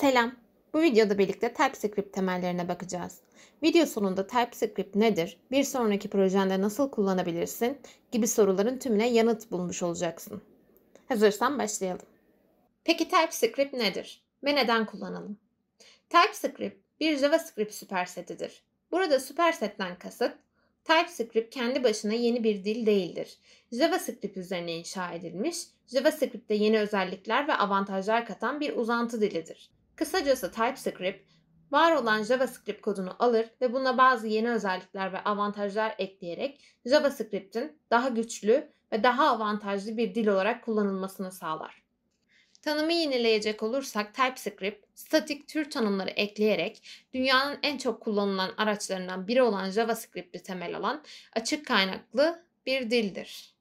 Selam. Bu videoda birlikte TypeScript temellerine bakacağız. Video sonunda TypeScript nedir, bir sonraki projende nasıl kullanabilirsin gibi soruların tümüne yanıt bulmuş olacaksın. Hazırsan başlayalım. Peki TypeScript nedir ve neden kullanalım? TypeScript bir JavaScript süpersetidir. Burada süpersetten kasıt TypeScript kendi başına yeni bir dil değildir. JavaScript üzerine inşa edilmiş, JavaScript'te yeni özellikler ve avantajlar katan bir uzantı dilidir. Kısacası TypeScript, var olan JavaScript kodunu alır ve buna bazı yeni özellikler ve avantajlar ekleyerek JavaScript'in daha güçlü ve daha avantajlı bir dil olarak kullanılmasını sağlar. Tanımı yenileyecek olursak TypeScript, statik tür tanımları ekleyerek dünyanın en çok kullanılan araçlarından biri olan JavaScript'i temel alan açık kaynaklı bir dildir.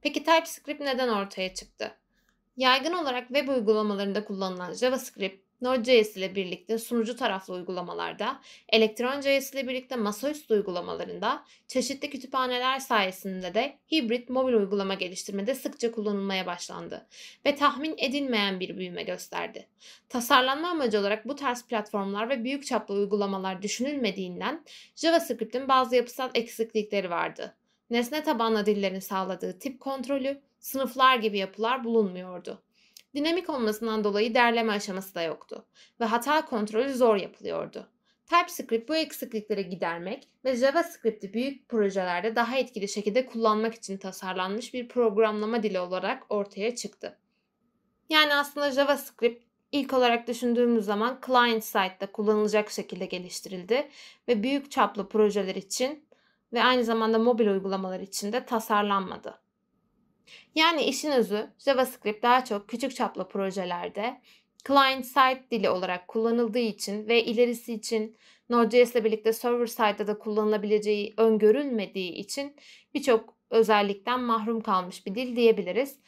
Peki TypeScript neden ortaya çıktı? Yaygın olarak web uygulamalarında kullanılan JavaScript, Node.js ile birlikte sunucu taraflı uygulamalarda, Electron.js ile birlikte masaüstü uygulamalarında, çeşitli kütüphaneler sayesinde de hibrit mobil uygulama geliştirmede sıkça kullanılmaya başlandı ve tahmin edilmeyen bir büyüme gösterdi. Tasarlanma amacı olarak bu tarz platformlar ve büyük çaplı uygulamalar düşünülmediğinden JavaScript'in bazı yapısal eksiklikleri vardı. Nesne tabanlı dillerin sağladığı tip kontrolü sınıflar gibi yapılar bulunmuyordu. Dinamik olmasından dolayı derleme aşaması da yoktu ve hata kontrolü zor yapılıyordu. TypeScript bu eksiklikleri gidermek ve JavaScript'i büyük projelerde daha etkili şekilde kullanmak için tasarlanmış bir programlama dili olarak ortaya çıktı. Yani aslında JavaScript ilk olarak düşündüğümüz zaman client side'da kullanılacak şekilde geliştirildi ve büyük çaplı projeler için ve aynı zamanda mobil uygulamalar için de tasarlanmadı. Yani işin özü JavaScript daha çok küçük çaplı projelerde client-side dili olarak kullanıldığı için ve ilerisi için Node.js ile birlikte server-side'da da kullanılabileceği öngörülmediği için birçok özellikten mahrum kalmış bir dil diyebiliriz.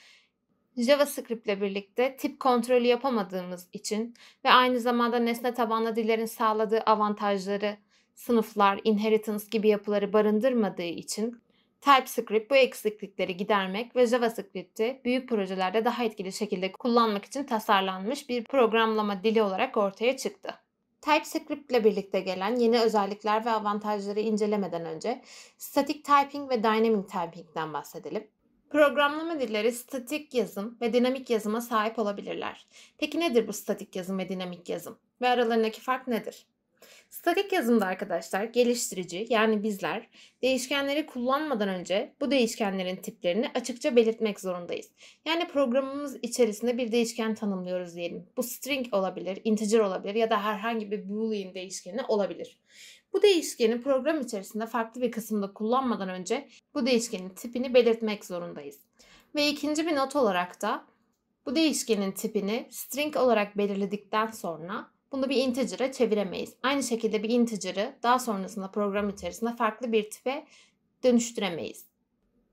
JavaScript ile birlikte tip kontrolü yapamadığımız için ve aynı zamanda nesne tabanlı dillerin sağladığı avantajları sınıflar, inheritance gibi yapıları barındırmadığı için TypeScript bu eksiklikleri gidermek ve JavaScript'i büyük projelerde daha etkili şekilde kullanmak için tasarlanmış bir programlama dili olarak ortaya çıktı. TypeScript ile birlikte gelen yeni özellikler ve avantajları incelemeden önce static typing ve dynamic typing'den bahsedelim. Programlama dilleri statik yazım ve dinamik yazıma sahip olabilirler. Peki nedir bu statik yazım ve dinamik yazım ve aralarındaki fark nedir? Statik yazımda arkadaşlar geliştirici yani bizler değişkenleri kullanmadan önce bu değişkenlerin tiplerini açıkça belirtmek zorundayız. Yani programımız içerisinde bir değişken tanımlıyoruz diyelim. Bu string olabilir, integer olabilir ya da herhangi bir boolean değişkeni olabilir. Bu değişkeni program içerisinde farklı bir kısımda kullanmadan önce bu değişkenin tipini belirtmek zorundayız. Ve ikinci bir not olarak da bu değişkenin tipini string olarak belirledikten sonra bunu bir integer'a çeviremeyiz. Aynı şekilde bir integer'ı daha sonrasında program içerisinde farklı bir tipe dönüştüremeyiz.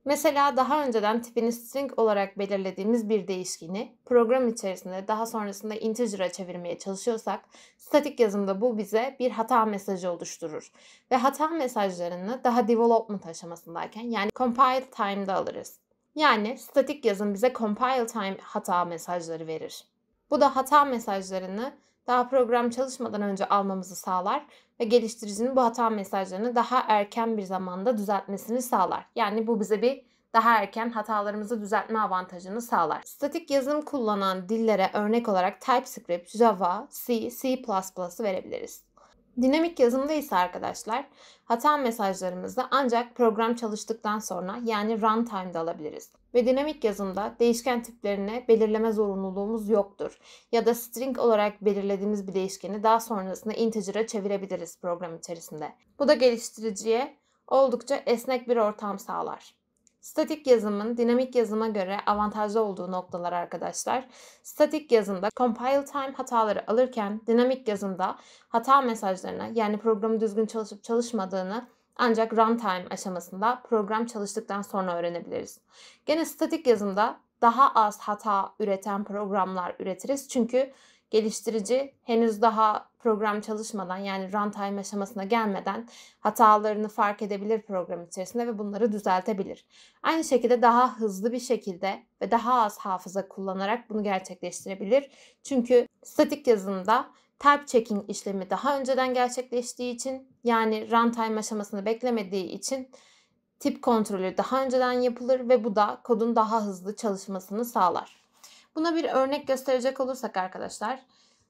Mesela daha önceden tipini string olarak belirlediğimiz bir değişkeni program içerisinde daha sonrasında integer'a çevirmeye çalışıyorsak statik yazımda bu bize bir hata mesajı oluşturur. Ve hata mesajlarını daha development aşamasındayken yani compile time'da alırız. Yani statik yazım bize compile time hata mesajları verir. Bu da hata mesajlarını daha program çalışmadan önce almamızı sağlar ve geliştiricinin bu hata mesajlarını daha erken bir zamanda düzeltmesini sağlar. Yani bu bize bir daha erken hatalarımızı düzeltme avantajını sağlar. Statik yazım kullanan dillere örnek olarak TypeScript, Java, C, C++ verebiliriz. Dinamik yazımda ise arkadaşlar hata mesajlarımızı ancak program çalıştıktan sonra yani runtime'da alabiliriz ve dinamik yazımda değişken tiplerini belirleme zorunluluğumuz yoktur. Ya da string olarak belirlediğimiz bir değişkeni daha sonrasında integer'a çevirebiliriz program içerisinde. Bu da geliştiriciye oldukça esnek bir ortam sağlar. Statik yazımın dinamik yazıma göre avantajlı olduğu noktalar arkadaşlar. Statik yazımda compile time hataları alırken dinamik yazımda hata mesajlarına yani programı düzgün çalışıp çalışmadığını ancak runtime aşamasında program çalıştıktan sonra öğrenebiliriz. Gene statik yazımda daha az hata üreten programlar üretiriz. Çünkü geliştirici henüz daha program çalışmadan yani runtime aşamasına gelmeden hatalarını fark edebilir program içerisinde ve bunları düzeltebilir. Aynı şekilde daha hızlı bir şekilde ve daha az hafıza kullanarak bunu gerçekleştirebilir. Çünkü statik yazımda type checking işlemi daha önceden gerçekleştiği için yani runtime aşamasını beklemediği için tip kontrolü daha önceden yapılır ve bu da kodun daha hızlı çalışmasını sağlar. Buna bir örnek gösterecek olursak arkadaşlar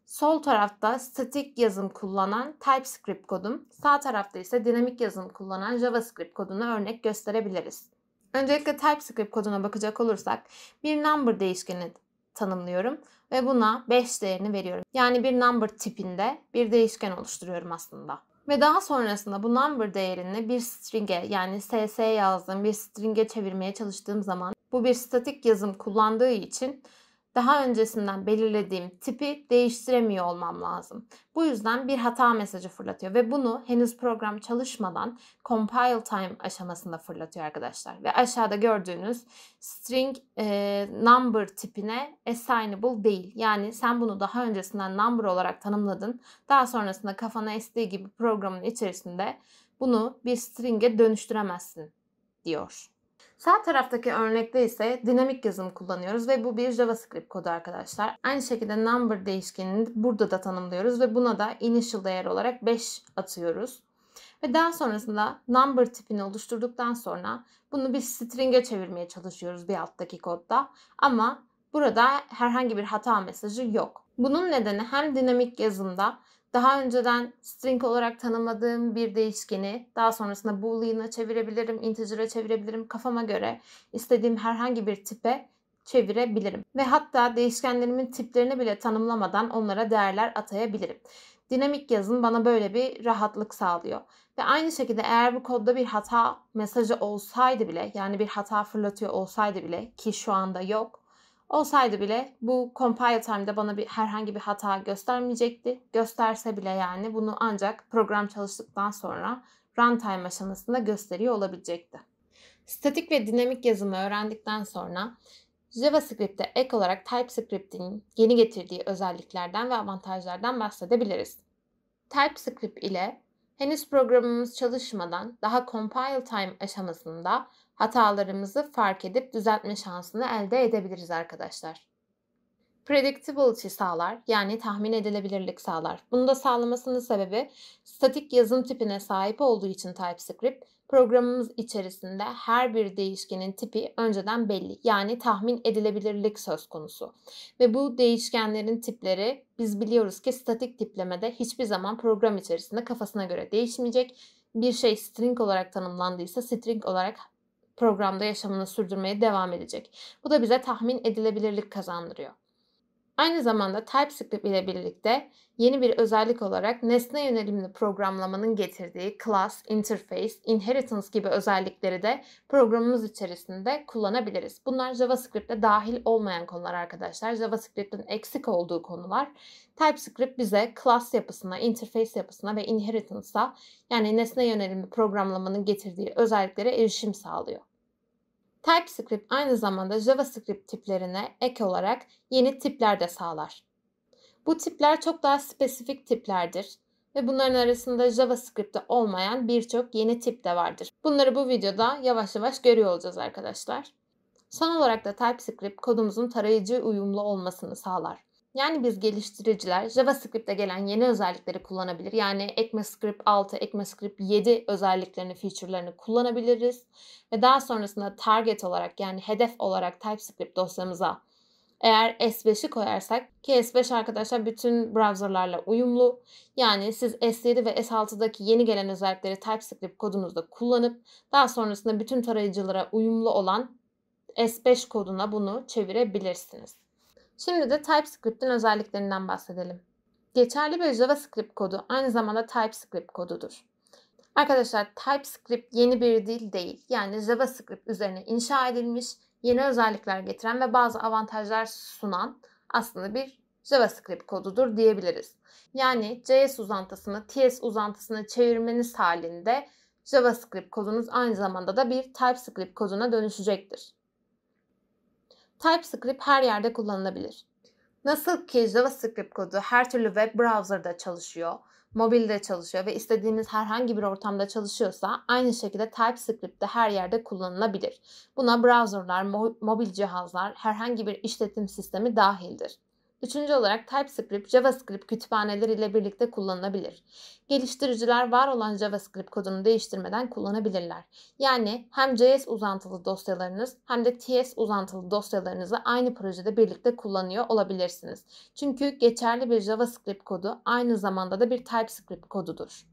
sol tarafta statik yazım kullanan TypeScript kodum, sağ tarafta ise dinamik yazım kullanan JavaScript kodunu örnek gösterebiliriz. Öncelikle TypeScript koduna bakacak olursak bir number değişkeni tanımlıyorum ve buna 5 değerini veriyorum. Yani bir number tipinde bir değişken oluşturuyorum aslında. Ve daha sonrasında bu number değerini bir string'e yani ss yazdığım bir string'e çevirmeye çalıştığım zaman bu bir statik yazım kullandığı için daha öncesinden belirlediğim tipi değiştiremiyor olmam lazım. Bu yüzden bir hata mesajı fırlatıyor ve bunu henüz program çalışmadan compile time aşamasında fırlatıyor arkadaşlar. Ve aşağıda gördüğünüz string e, number tipine assignable değil. Yani sen bunu daha öncesinden number olarak tanımladın. Daha sonrasında kafana estiği gibi programın içerisinde bunu bir string'e dönüştüremezsin diyor. Sağ taraftaki örnekte ise dinamik yazım kullanıyoruz ve bu bir JavaScript kodu arkadaşlar. Aynı şekilde number değişkenini burada da tanımlıyoruz ve buna da initial değer olarak 5 atıyoruz. Ve daha sonrasında number tipini oluşturduktan sonra bunu bir string'e çevirmeye çalışıyoruz bir alttaki kodda. Ama burada herhangi bir hata mesajı yok. Bunun nedeni hem dinamik yazımda daha önceden string olarak tanımladığım bir değişkeni daha sonrasında boolean'a çevirebilirim, integer'a çevirebilirim kafama göre istediğim herhangi bir tipe çevirebilirim. Ve hatta değişkenlerimin tiplerini bile tanımlamadan onlara değerler atayabilirim. Dinamik yazın bana böyle bir rahatlık sağlıyor. Ve aynı şekilde eğer bu kodda bir hata mesajı olsaydı bile yani bir hata fırlatıyor olsaydı bile ki şu anda yok Olsaydı bile bu compile time'da bana bir, herhangi bir hata göstermeyecekti. Gösterse bile yani bunu ancak program çalıştıktan sonra runtime aşamasında gösteriyor olabilecekti. Statik ve dinamik yazımı öğrendikten sonra JavaScript'te ek olarak TypeScript'in yeni getirdiği özelliklerden ve avantajlardan bahsedebiliriz. TypeScript ile henüz programımız çalışmadan daha compile time aşamasında hatalarımızı fark edip düzeltme şansını elde edebiliriz arkadaşlar. Predictability sağlar yani tahmin edilebilirlik sağlar. Bunu da sağlamasının sebebi statik yazım tipine sahip olduğu için TypeScript programımız içerisinde her bir değişkenin tipi önceden belli. Yani tahmin edilebilirlik söz konusu. Ve bu değişkenlerin tipleri biz biliyoruz ki statik tiplemede hiçbir zaman program içerisinde kafasına göre değişmeyecek. Bir şey string olarak tanımlandıysa string olarak programda yaşamını sürdürmeye devam edecek. Bu da bize tahmin edilebilirlik kazandırıyor. Aynı zamanda TypeScript ile birlikte yeni bir özellik olarak nesne yönelimli programlamanın getirdiği class, interface, inheritance gibi özellikleri de programımız içerisinde kullanabiliriz. Bunlar JavaScript'te dahil olmayan konular arkadaşlar. JavaScript'in eksik olduğu konular. TypeScript bize class yapısına, interface yapısına ve inheritance'a yani nesne yönelimli programlamanın getirdiği özelliklere erişim sağlıyor. TypeScript aynı zamanda JavaScript tiplerine ek olarak yeni tipler de sağlar. Bu tipler çok daha spesifik tiplerdir ve bunların arasında JavaScript'te olmayan birçok yeni tip de vardır. Bunları bu videoda yavaş yavaş görüyor olacağız arkadaşlar. Son olarak da TypeScript kodumuzun tarayıcı uyumlu olmasını sağlar. Yani biz geliştiriciler JavaScript'te gelen yeni özellikleri kullanabilir. Yani ECMAScript 6, ECMAScript 7 özelliklerini, feature'larını kullanabiliriz. Ve daha sonrasında target olarak yani hedef olarak TypeScript dosyamıza eğer S5'i koyarsak ki S5 arkadaşlar bütün browserlarla uyumlu. Yani siz S7 ve S6'daki yeni gelen özellikleri TypeScript kodunuzda kullanıp daha sonrasında bütün tarayıcılara uyumlu olan S5 koduna bunu çevirebilirsiniz. Şimdi de TypeScript'in özelliklerinden bahsedelim. Geçerli bir JavaScript kodu aynı zamanda TypeScript kodudur. Arkadaşlar TypeScript yeni bir dil değil. Yani JavaScript üzerine inşa edilmiş, yeni özellikler getiren ve bazı avantajlar sunan aslında bir JavaScript kodudur diyebiliriz. Yani JS uzantısını TS uzantısına çevirmeniz halinde JavaScript kodunuz aynı zamanda da bir TypeScript koduna dönüşecektir. TypeScript her yerde kullanılabilir. Nasıl ki JavaScript kodu her türlü web browser'da çalışıyor, mobilde çalışıyor ve istediğiniz herhangi bir ortamda çalışıyorsa aynı şekilde TypeScript de her yerde kullanılabilir. Buna browser'lar, mobil cihazlar, herhangi bir işletim sistemi dahildir. Üçüncü olarak TypeScript, JavaScript kütüphaneleri ile birlikte kullanılabilir. Geliştiriciler var olan JavaScript kodunu değiştirmeden kullanabilirler. Yani hem JS uzantılı dosyalarınız hem de TS uzantılı dosyalarınızı aynı projede birlikte kullanıyor olabilirsiniz. Çünkü geçerli bir JavaScript kodu aynı zamanda da bir TypeScript kodudur.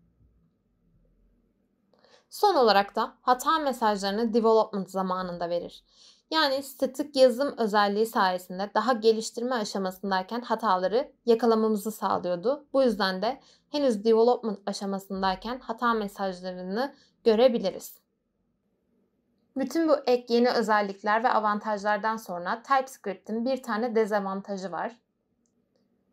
Son olarak da hata mesajlarını development zamanında verir. Yani statik yazım özelliği sayesinde daha geliştirme aşamasındayken hataları yakalamamızı sağlıyordu. Bu yüzden de henüz development aşamasındayken hata mesajlarını görebiliriz. Bütün bu ek yeni özellikler ve avantajlardan sonra TypeScript'in bir tane dezavantajı var.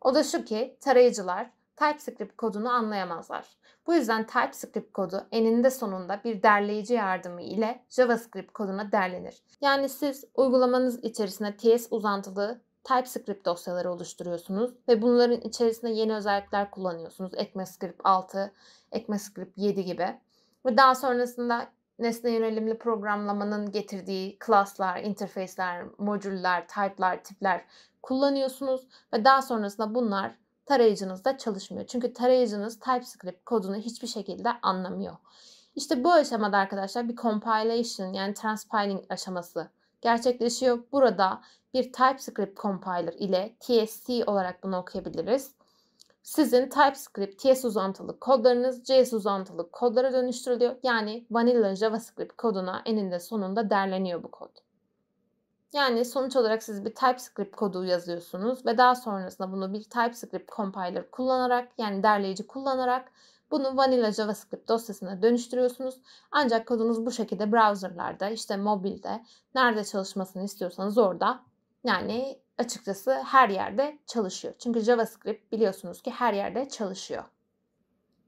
O da şu ki tarayıcılar TypeScript kodunu anlayamazlar. Bu yüzden TypeScript kodu eninde sonunda bir derleyici yardımı ile JavaScript koduna derlenir. Yani siz uygulamanız içerisinde TS uzantılı TypeScript dosyaları oluşturuyorsunuz ve bunların içerisinde yeni özellikler kullanıyorsunuz. ECMAScript 6, ECMAScript 7 gibi. Ve daha sonrasında nesne yönelimli programlamanın getirdiği class'lar, interface'ler, modüller, type'lar, tipler kullanıyorsunuz ve daha sonrasında bunlar Tarayıcınız da çalışmıyor. Çünkü tarayıcınız TypeScript kodunu hiçbir şekilde anlamıyor. İşte bu aşamada arkadaşlar bir compilation yani transpiling aşaması gerçekleşiyor. Burada bir TypeScript compiler ile TSC olarak bunu okuyabiliriz. Sizin TypeScript TS uzantılı kodlarınız JS uzantılı kodlara dönüştürülüyor. Yani vanilla JavaScript koduna eninde sonunda derleniyor bu kod. Yani sonuç olarak siz bir TypeScript kodu yazıyorsunuz ve daha sonrasında bunu bir TypeScript compiler kullanarak yani derleyici kullanarak bunu vanilla JavaScript dosyasına dönüştürüyorsunuz. Ancak kodunuz bu şekilde browserlarda, işte mobilde, nerede çalışmasını istiyorsanız orada yani açıkçası her yerde çalışıyor. Çünkü JavaScript biliyorsunuz ki her yerde çalışıyor.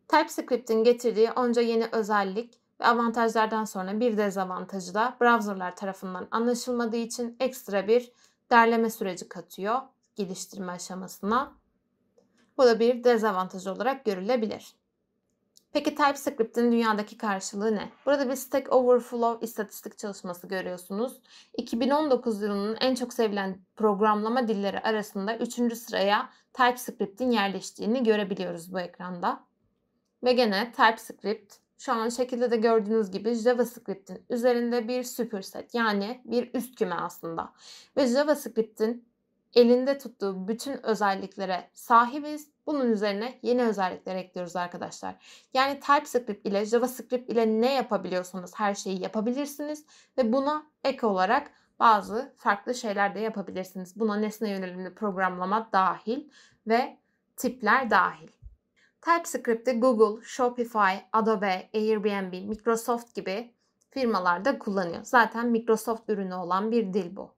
TypeScript'in getirdiği onca yeni özellik ve avantajlardan sonra bir dezavantajı da browserlar tarafından anlaşılmadığı için ekstra bir derleme süreci katıyor geliştirme aşamasına. Bu da bir dezavantaj olarak görülebilir. Peki TypeScript'in dünyadaki karşılığı ne? Burada bir Stack Overflow istatistik çalışması görüyorsunuz. 2019 yılının en çok sevilen programlama dilleri arasında 3. sıraya TypeScript'in yerleştiğini görebiliyoruz bu ekranda. Ve gene TypeScript şu an şekilde de gördüğünüz gibi JavaScript'in üzerinde bir superset yani bir üst küme aslında. Ve JavaScript'in elinde tuttuğu bütün özelliklere sahibiz. Bunun üzerine yeni özellikler ekliyoruz arkadaşlar. Yani TypeScript ile JavaScript ile ne yapabiliyorsanız her şeyi yapabilirsiniz ve buna ek olarak bazı farklı şeyler de yapabilirsiniz. Buna nesne yönelimli programlama dahil ve tipler dahil. TypeScript'i Google, Shopify, Adobe, Airbnb, Microsoft gibi firmalarda kullanıyor. Zaten Microsoft ürünü olan bir dil bu.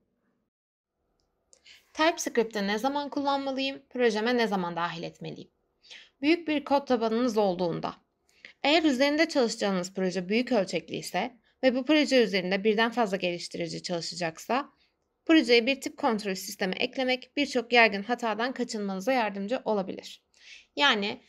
TypeScript'i ne zaman kullanmalıyım, projeme ne zaman dahil etmeliyim? Büyük bir kod tabanınız olduğunda. Eğer üzerinde çalışacağınız proje büyük ölçekli ise ve bu proje üzerinde birden fazla geliştirici çalışacaksa, projeye bir tip kontrol sistemi eklemek birçok yaygın hatadan kaçınmanıza yardımcı olabilir. Yani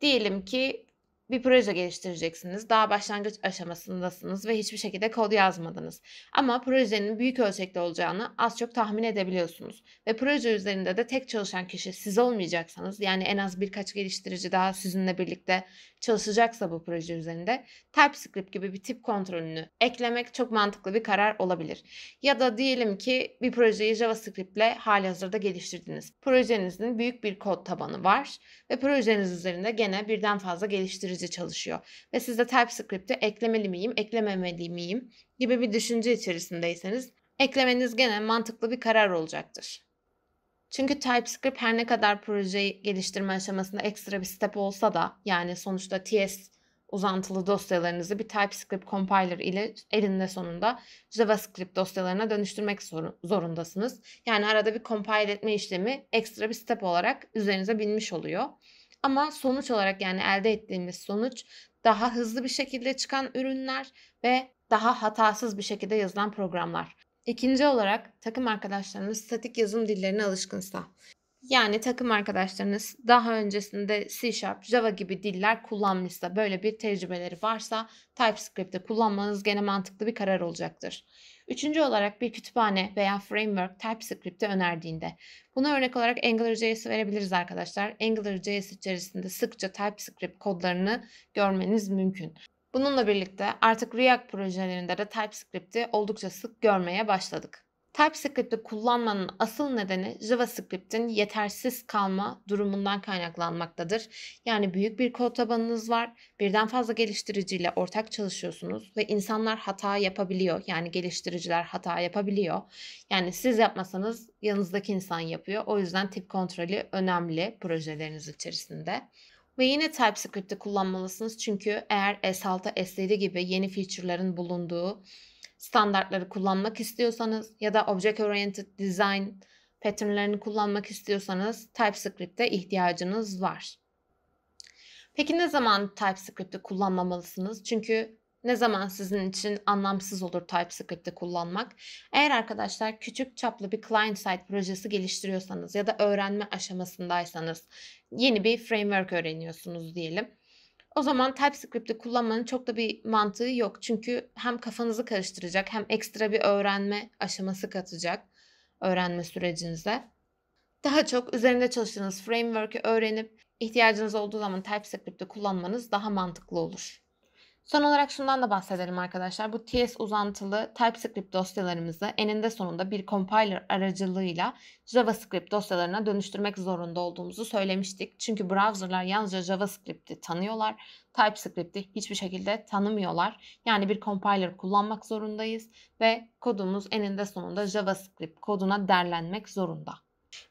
Diyelim ki bir proje geliştireceksiniz. Daha başlangıç aşamasındasınız ve hiçbir şekilde kod yazmadınız. Ama projenin büyük ölçekte olacağını az çok tahmin edebiliyorsunuz. Ve proje üzerinde de tek çalışan kişi siz olmayacaksanız yani en az birkaç geliştirici daha sizinle birlikte çalışacaksa bu proje üzerinde TypeScript gibi bir tip kontrolünü eklemek çok mantıklı bir karar olabilir. Ya da diyelim ki bir projeyi JavaScript ile halihazırda geliştirdiniz. Projenizin büyük bir kod tabanı var ve projeniz üzerinde gene birden fazla geliştirici bize çalışıyor. Ve siz de TypeScript'i eklemeli miyim, eklememeli miyim gibi bir düşünce içerisindeyseniz eklemeniz gene mantıklı bir karar olacaktır. Çünkü TypeScript her ne kadar projeyi geliştirme aşamasında ekstra bir step olsa da yani sonuçta TS uzantılı dosyalarınızı bir TypeScript compiler ile elinde sonunda JavaScript dosyalarına dönüştürmek zorundasınız. Yani arada bir compile etme işlemi ekstra bir step olarak üzerinize binmiş oluyor. Ama sonuç olarak yani elde ettiğimiz sonuç daha hızlı bir şekilde çıkan ürünler ve daha hatasız bir şekilde yazılan programlar. İkinci olarak takım arkadaşlarınız statik yazım dillerine alışkınsa. Yani takım arkadaşlarınız daha öncesinde C Sharp, Java gibi diller kullanmışsa, böyle bir tecrübeleri varsa TypeScript'te kullanmanız gene mantıklı bir karar olacaktır. Üçüncü olarak bir kütüphane veya framework TypeScript'i önerdiğinde. Buna örnek olarak AngularJS verebiliriz arkadaşlar. AngularJS içerisinde sıkça TypeScript kodlarını görmeniz mümkün. Bununla birlikte artık React projelerinde de TypeScript'i oldukça sık görmeye başladık. TypeScript'i kullanmanın asıl nedeni JavaScript'in yetersiz kalma durumundan kaynaklanmaktadır. Yani büyük bir kod tabanınız var, birden fazla geliştiriciyle ortak çalışıyorsunuz ve insanlar hata yapabiliyor. Yani geliştiriciler hata yapabiliyor. Yani siz yapmasanız yanınızdaki insan yapıyor. O yüzden tip kontrolü önemli projeleriniz içerisinde. Ve yine TypeScript'i kullanmalısınız çünkü eğer S6, S7 gibi yeni feature'ların bulunduğu standartları kullanmak istiyorsanız ya da Object Oriented Design patternlerini kullanmak istiyorsanız TypeScript'e ihtiyacınız var. Peki ne zaman TypeScript'i kullanmamalısınız? Çünkü ne zaman sizin için anlamsız olur TypeScript'i kullanmak? Eğer arkadaşlar küçük çaplı bir client side projesi geliştiriyorsanız ya da öğrenme aşamasındaysanız yeni bir framework öğreniyorsunuz diyelim. O zaman TypeScript'i kullanmanın çok da bir mantığı yok. Çünkü hem kafanızı karıştıracak hem ekstra bir öğrenme aşaması katacak öğrenme sürecinize. Daha çok üzerinde çalıştığınız framework'ü öğrenip ihtiyacınız olduğu zaman TypeScript'i kullanmanız daha mantıklı olur. Son olarak şundan da bahsedelim arkadaşlar. Bu TS uzantılı TypeScript dosyalarımızı eninde sonunda bir compiler aracılığıyla JavaScript dosyalarına dönüştürmek zorunda olduğumuzu söylemiştik. Çünkü browserlar yalnızca JavaScript'i tanıyorlar. TypeScript'i hiçbir şekilde tanımıyorlar. Yani bir compiler kullanmak zorundayız ve kodumuz eninde sonunda JavaScript koduna derlenmek zorunda.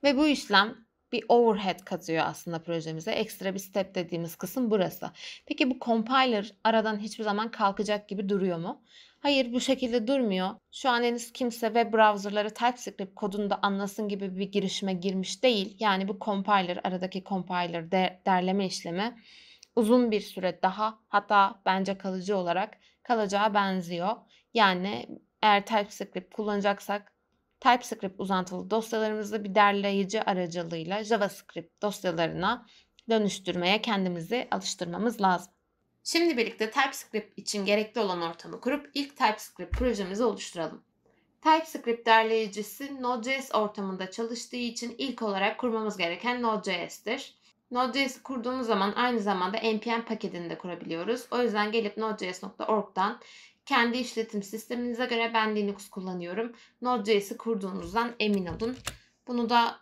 Ve bu işlem bir overhead katıyor aslında projemize. Ekstra bir step dediğimiz kısım burası. Peki bu compiler aradan hiçbir zaman kalkacak gibi duruyor mu? Hayır bu şekilde durmuyor. Şu an henüz kimse web browserları TypeScript kodunu da anlasın gibi bir girişime girmiş değil. Yani bu compiler, aradaki compiler de, derleme işlemi uzun bir süre daha hatta bence kalıcı olarak kalacağı benziyor. Yani eğer TypeScript kullanacaksak TypeScript uzantılı dosyalarımızı bir derleyici aracılığıyla JavaScript dosyalarına dönüştürmeye kendimizi alıştırmamız lazım. Şimdi birlikte TypeScript için gerekli olan ortamı kurup ilk TypeScript projemizi oluşturalım. TypeScript derleyicisi Node.js ortamında çalıştığı için ilk olarak kurmamız gereken Node.js'tir. Node.js kurduğumuz zaman aynı zamanda npm paketini de kurabiliyoruz. O yüzden gelip nodejs.org'dan kendi işletim sisteminize göre ben Linux kullanıyorum. Node.js'i kurduğunuzdan emin olun. Bunu da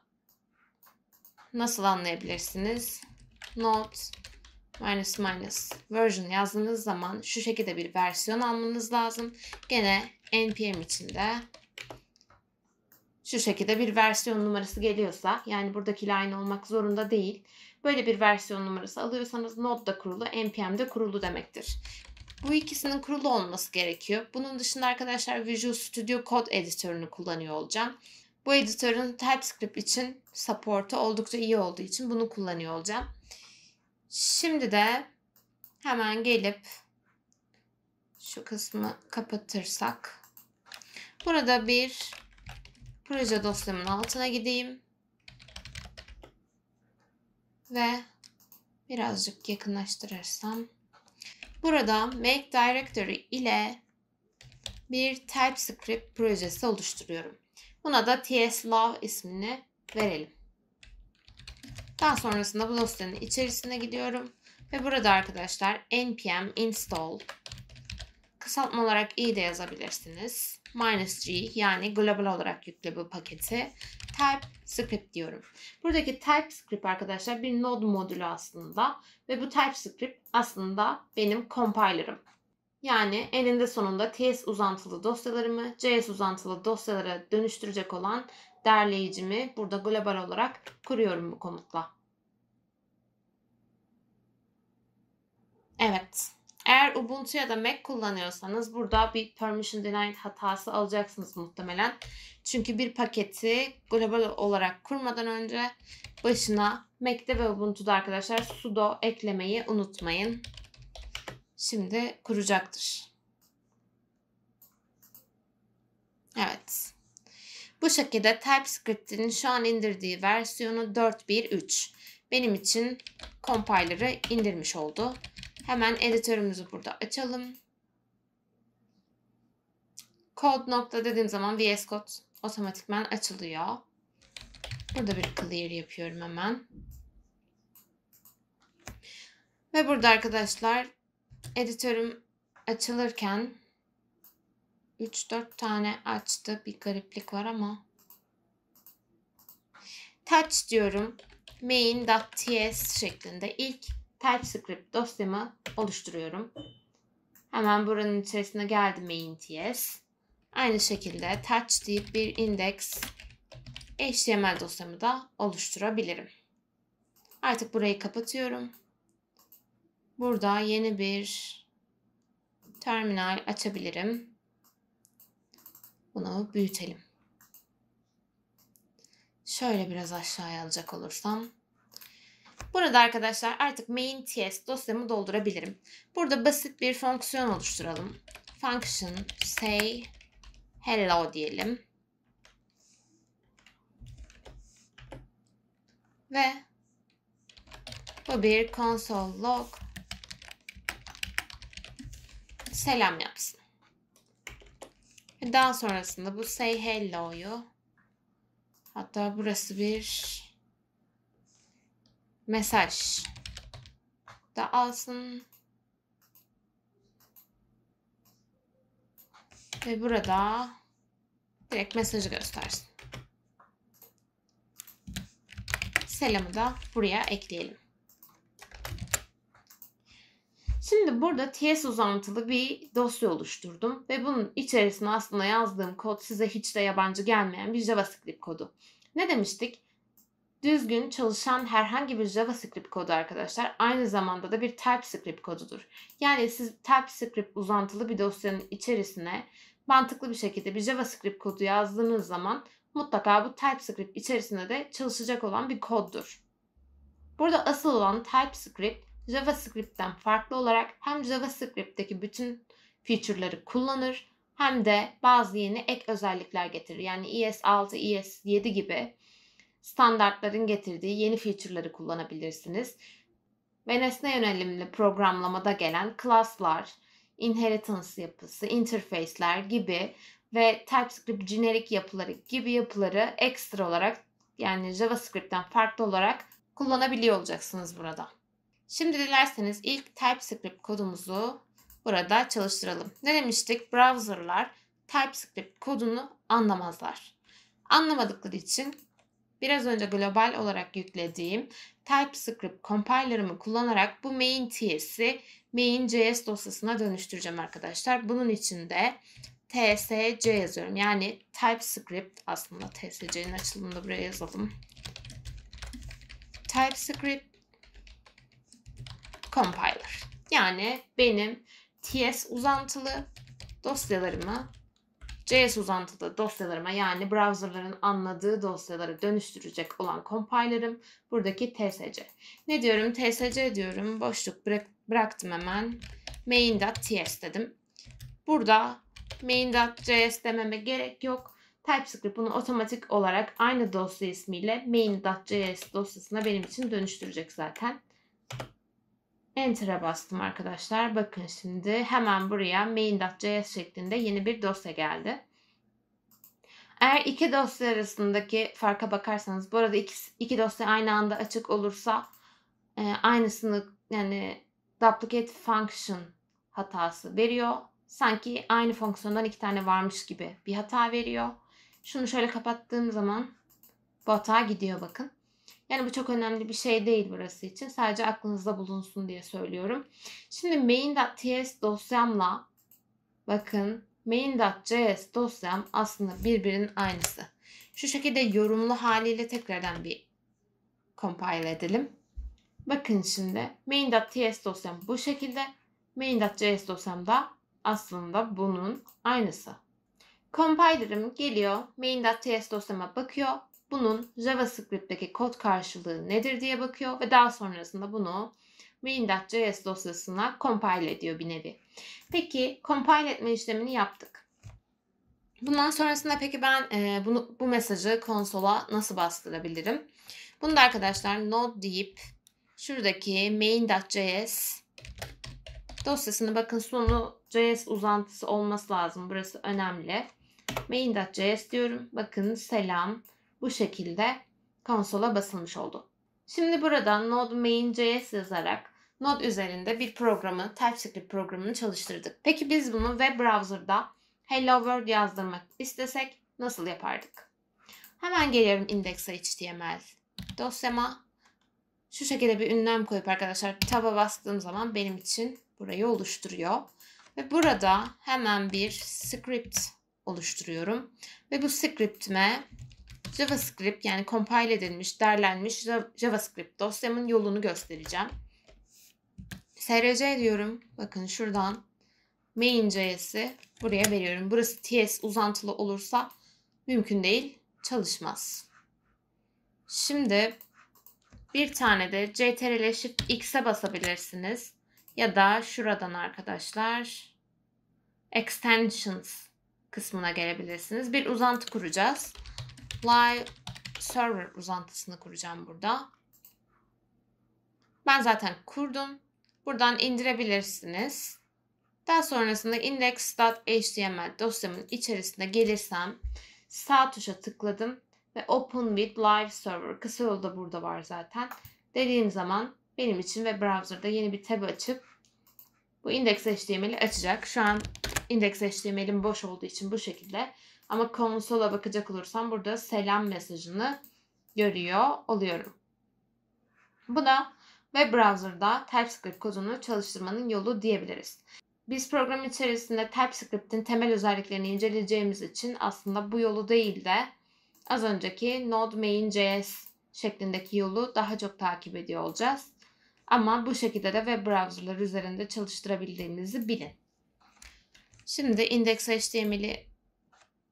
nasıl anlayabilirsiniz? Node minus minus version yazdığınız zaman şu şekilde bir versiyon almanız lazım. Gene npm içinde şu şekilde bir versiyon numarası geliyorsa yani buradakiyle aynı olmak zorunda değil. Böyle bir versiyon numarası alıyorsanız Node da kurulu, npm de kurulu demektir. Bu ikisinin kurulu olması gerekiyor. Bunun dışında arkadaşlar Visual Studio Code editörünü kullanıyor olacağım. Bu editörün TypeScript için support'u oldukça iyi olduğu için bunu kullanıyor olacağım. Şimdi de hemen gelip şu kısmı kapatırsak. Burada bir proje dosyamın altına gideyim. Ve birazcık yakınlaştırırsam Burada make directory ile bir TypeScript projesi oluşturuyorum. Buna da tslove ismini verelim. Daha sonrasında bu dosyanın içerisine gidiyorum. Ve burada arkadaşlar npm install kısaltma olarak i de yazabilirsiniz minus g yani global olarak yükle bu paketi. Type script diyorum. Buradaki type script arkadaşlar bir node modülü aslında ve bu type script aslında benim compiler'ım. Yani eninde sonunda TS uzantılı dosyalarımı JS uzantılı dosyalara dönüştürecek olan derleyicimi burada global olarak kuruyorum bu komutla. Evet. Eğer Ubuntu ya da Mac kullanıyorsanız burada bir permission denied hatası alacaksınız muhtemelen. Çünkü bir paketi global olarak kurmadan önce başına Mac'te ve Ubuntu'da arkadaşlar sudo eklemeyi unutmayın. Şimdi kuracaktır. Evet. Bu şekilde TypeScript'in şu an indirdiği versiyonu 4.1.3. Benim için compiler'ı indirmiş oldu. Hemen editörümüzü burada açalım. Kod nokta dediğim zaman VS Code otomatikman açılıyor. Burada bir clear yapıyorum hemen. Ve burada arkadaşlar editörüm açılırken 3-4 tane açtı. Bir gariplik var ama. Touch diyorum. main.ts şeklinde ilk TypeScript dosyamı oluşturuyorum. Hemen buranın içerisine geldi Main.ts. Aynı şekilde touch deyip bir index HTML dosyamı da oluşturabilirim. Artık burayı kapatıyorum. Burada yeni bir terminal açabilirim. Bunu büyütelim. Şöyle biraz aşağıya alacak olursam Burada arkadaşlar artık main ts dosyamı doldurabilirim. Burada basit bir fonksiyon oluşturalım. Function say hello diyelim. Ve bu bir console log selam yapsın. daha sonrasında bu say hello'yu hatta burası bir mesaj da alsın. Ve burada direkt mesajı göstersin. Selamı da buraya ekleyelim. Şimdi burada TS uzantılı bir dosya oluşturdum ve bunun içerisine aslında yazdığım kod size hiç de yabancı gelmeyen bir JavaScript kodu. Ne demiştik? Düzgün çalışan herhangi bir JavaScript kodu arkadaşlar aynı zamanda da bir TypeScript kodudur. Yani siz TypeScript uzantılı bir dosyanın içerisine mantıklı bir şekilde bir JavaScript kodu yazdığınız zaman mutlaka bu TypeScript içerisinde de çalışacak olan bir koddur. Burada asıl olan TypeScript JavaScript'ten farklı olarak hem JavaScript'teki bütün feature'ları kullanır hem de bazı yeni ek özellikler getirir. Yani ES6, ES7 gibi standartların getirdiği yeni feature'ları kullanabilirsiniz. Ve nesne yönelimli programlamada gelen class'lar, inheritance yapısı, interface'ler gibi ve TypeScript jenerik yapıları gibi yapıları ekstra olarak yani JavaScript'ten farklı olarak kullanabiliyor olacaksınız burada. Şimdi dilerseniz ilk TypeScript kodumuzu burada çalıştıralım. Ne demiştik? Browser'lar TypeScript kodunu anlamazlar. Anlamadıkları için Biraz önce global olarak yüklediğim TypeScript compiler'ımı kullanarak bu main.ts'i main.js dosyasına dönüştüreceğim arkadaşlar. Bunun için de tsc yazıyorum. Yani TypeScript aslında tsc'nin açılımında buraya yazalım. TypeScript compiler. Yani benim TS uzantılı dosyalarımı JS uzantılı dosyalarıma yani browserların anladığı dosyalara dönüştürecek olan compiler'ım buradaki tsc. Ne diyorum? tsc diyorum. Boşluk bıraktım hemen. main.ts dedim. Burada main.js dememe gerek yok. TypeScript bunu otomatik olarak aynı dosya ismiyle main.js dosyasına benim için dönüştürecek zaten. Enter'a bastım arkadaşlar. Bakın şimdi hemen buraya main.js şeklinde yeni bir dosya geldi. Eğer iki dosya arasındaki farka bakarsanız, bu arada iki, iki dosya aynı anda açık olursa e, aynısını yani duplicate function hatası veriyor. Sanki aynı fonksiyondan iki tane varmış gibi bir hata veriyor. Şunu şöyle kapattığım zaman bu hata gidiyor bakın. Yani bu çok önemli bir şey değil burası için. Sadece aklınızda bulunsun diye söylüyorum. Şimdi main.ts dosyamla bakın main.js dosyam aslında birbirinin aynısı. Şu şekilde yorumlu haliyle tekrardan bir compile edelim. Bakın şimdi main.ts dosyam bu şekilde. Main.js dosyam da aslında bunun aynısı. Compiler'ım geliyor main.js dosyama bakıyor bunun JavaScript'teki kod karşılığı nedir diye bakıyor ve daha sonrasında bunu main.js dosyasına compile ediyor bir nevi. Peki compile etme işlemini yaptık. Bundan sonrasında peki ben e, bunu bu mesajı konsola nasıl bastırabilirim? Bunu da arkadaşlar node deyip şuradaki main.js dosyasını bakın sonu JS uzantısı olması lazım. Burası önemli. Main.js diyorum. Bakın selam bu şekilde konsola basılmış oldu. Şimdi buradan Node main.js yazarak Node üzerinde bir programı, TypeScript programını çalıştırdık. Peki biz bunu web browser'da Hello World yazdırmak istesek nasıl yapardık? Hemen geliyorum index.html dosyama. Şu şekilde bir ünlem koyup arkadaşlar taba bastığım zaman benim için burayı oluşturuyor. Ve burada hemen bir script oluşturuyorum. Ve bu scriptime JavaScript yani compile edilmiş, derlenmiş JavaScript dosyamın yolunu göstereceğim. SRC diyorum. Bakın şuradan main.js'i buraya veriyorum. Burası ts uzantılı olursa mümkün değil, çalışmaz. Şimdi bir tane de ctrl shift x'e basabilirsiniz. Ya da şuradan arkadaşlar extensions kısmına gelebilirsiniz. Bir uzantı kuracağız. Live server uzantısını kuracağım burada. Ben zaten kurdum. Buradan indirebilirsiniz. Daha sonrasında index.html dosyamın içerisinde gelirsem sağ tuşa tıkladım ve open with live server kısa yolda burada var zaten. Dediğim zaman benim için ve browser'da yeni bir tab açıp bu index.html'i açacak. Şu an index.html'im boş olduğu için bu şekilde ama konsola bakacak olursam burada selam mesajını görüyor oluyorum. Bu da web browser'da TypeScript kodunu çalıştırmanın yolu diyebiliriz. Biz program içerisinde TypeScript'in temel özelliklerini inceleyeceğimiz için aslında bu yolu değil de az önceki Node Main.js şeklindeki yolu daha çok takip ediyor olacağız. Ama bu şekilde de web browser'lar üzerinde çalıştırabildiğimizi bilin. Şimdi index.html'i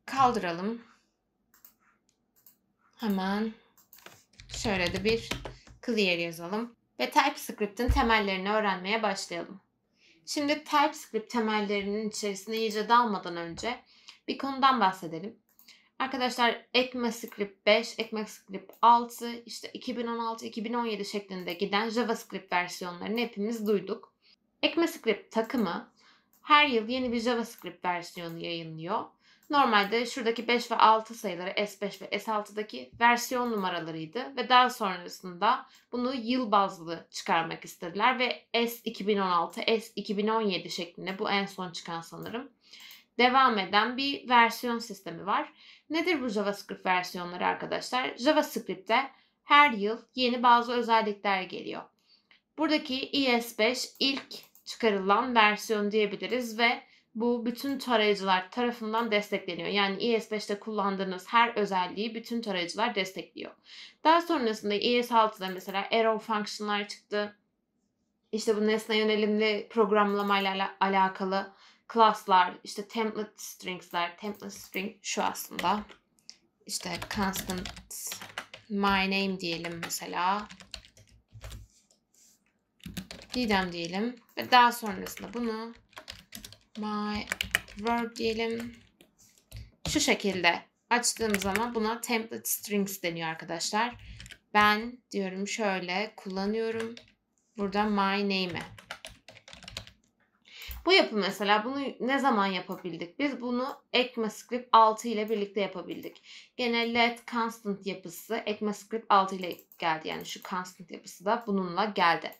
kaldıralım. Hemen şöyle de bir clear yazalım ve TypeScript'in temellerini öğrenmeye başlayalım. Şimdi TypeScript temellerinin içerisine iyice dalmadan önce bir konudan bahsedelim. Arkadaşlar ECMAScript 5, ECMAScript 6, işte 2016-2017 şeklinde giden JavaScript versiyonlarını hepimiz duyduk. ECMAScript takımı her yıl yeni bir JavaScript versiyonu yayınlıyor Normalde şuradaki 5 ve 6 sayıları S5 ve S6'daki versiyon numaralarıydı ve daha sonrasında bunu yıl bazlı çıkarmak istediler ve S2016, S2017 şeklinde bu en son çıkan sanırım devam eden bir versiyon sistemi var. Nedir bu JavaScript versiyonları arkadaşlar? JavaScript'te her yıl yeni bazı özellikler geliyor. Buradaki ES5 ilk çıkarılan versiyon diyebiliriz ve bu bütün tarayıcılar tarafından destekleniyor. Yani ES5'te kullandığınız her özelliği bütün tarayıcılar destekliyor. Daha sonrasında ES6'da mesela arrow function'lar çıktı. İşte bu nesne yönelimli programlamayla alakalı class'lar, işte template strings'ler, template string şu aslında. İşte constant my name diyelim mesela. Didem diyelim ve daha sonrasında bunu my verb diyelim. Şu şekilde açtığım zaman buna template strings deniyor arkadaşlar. Ben diyorum şöyle kullanıyorum. Burada my name'e bu yapı mesela bunu ne zaman yapabildik? Biz bunu ECMAScript 6 ile birlikte yapabildik. Gene let constant yapısı ECMAScript 6 ile geldi. Yani şu constant yapısı da bununla geldi.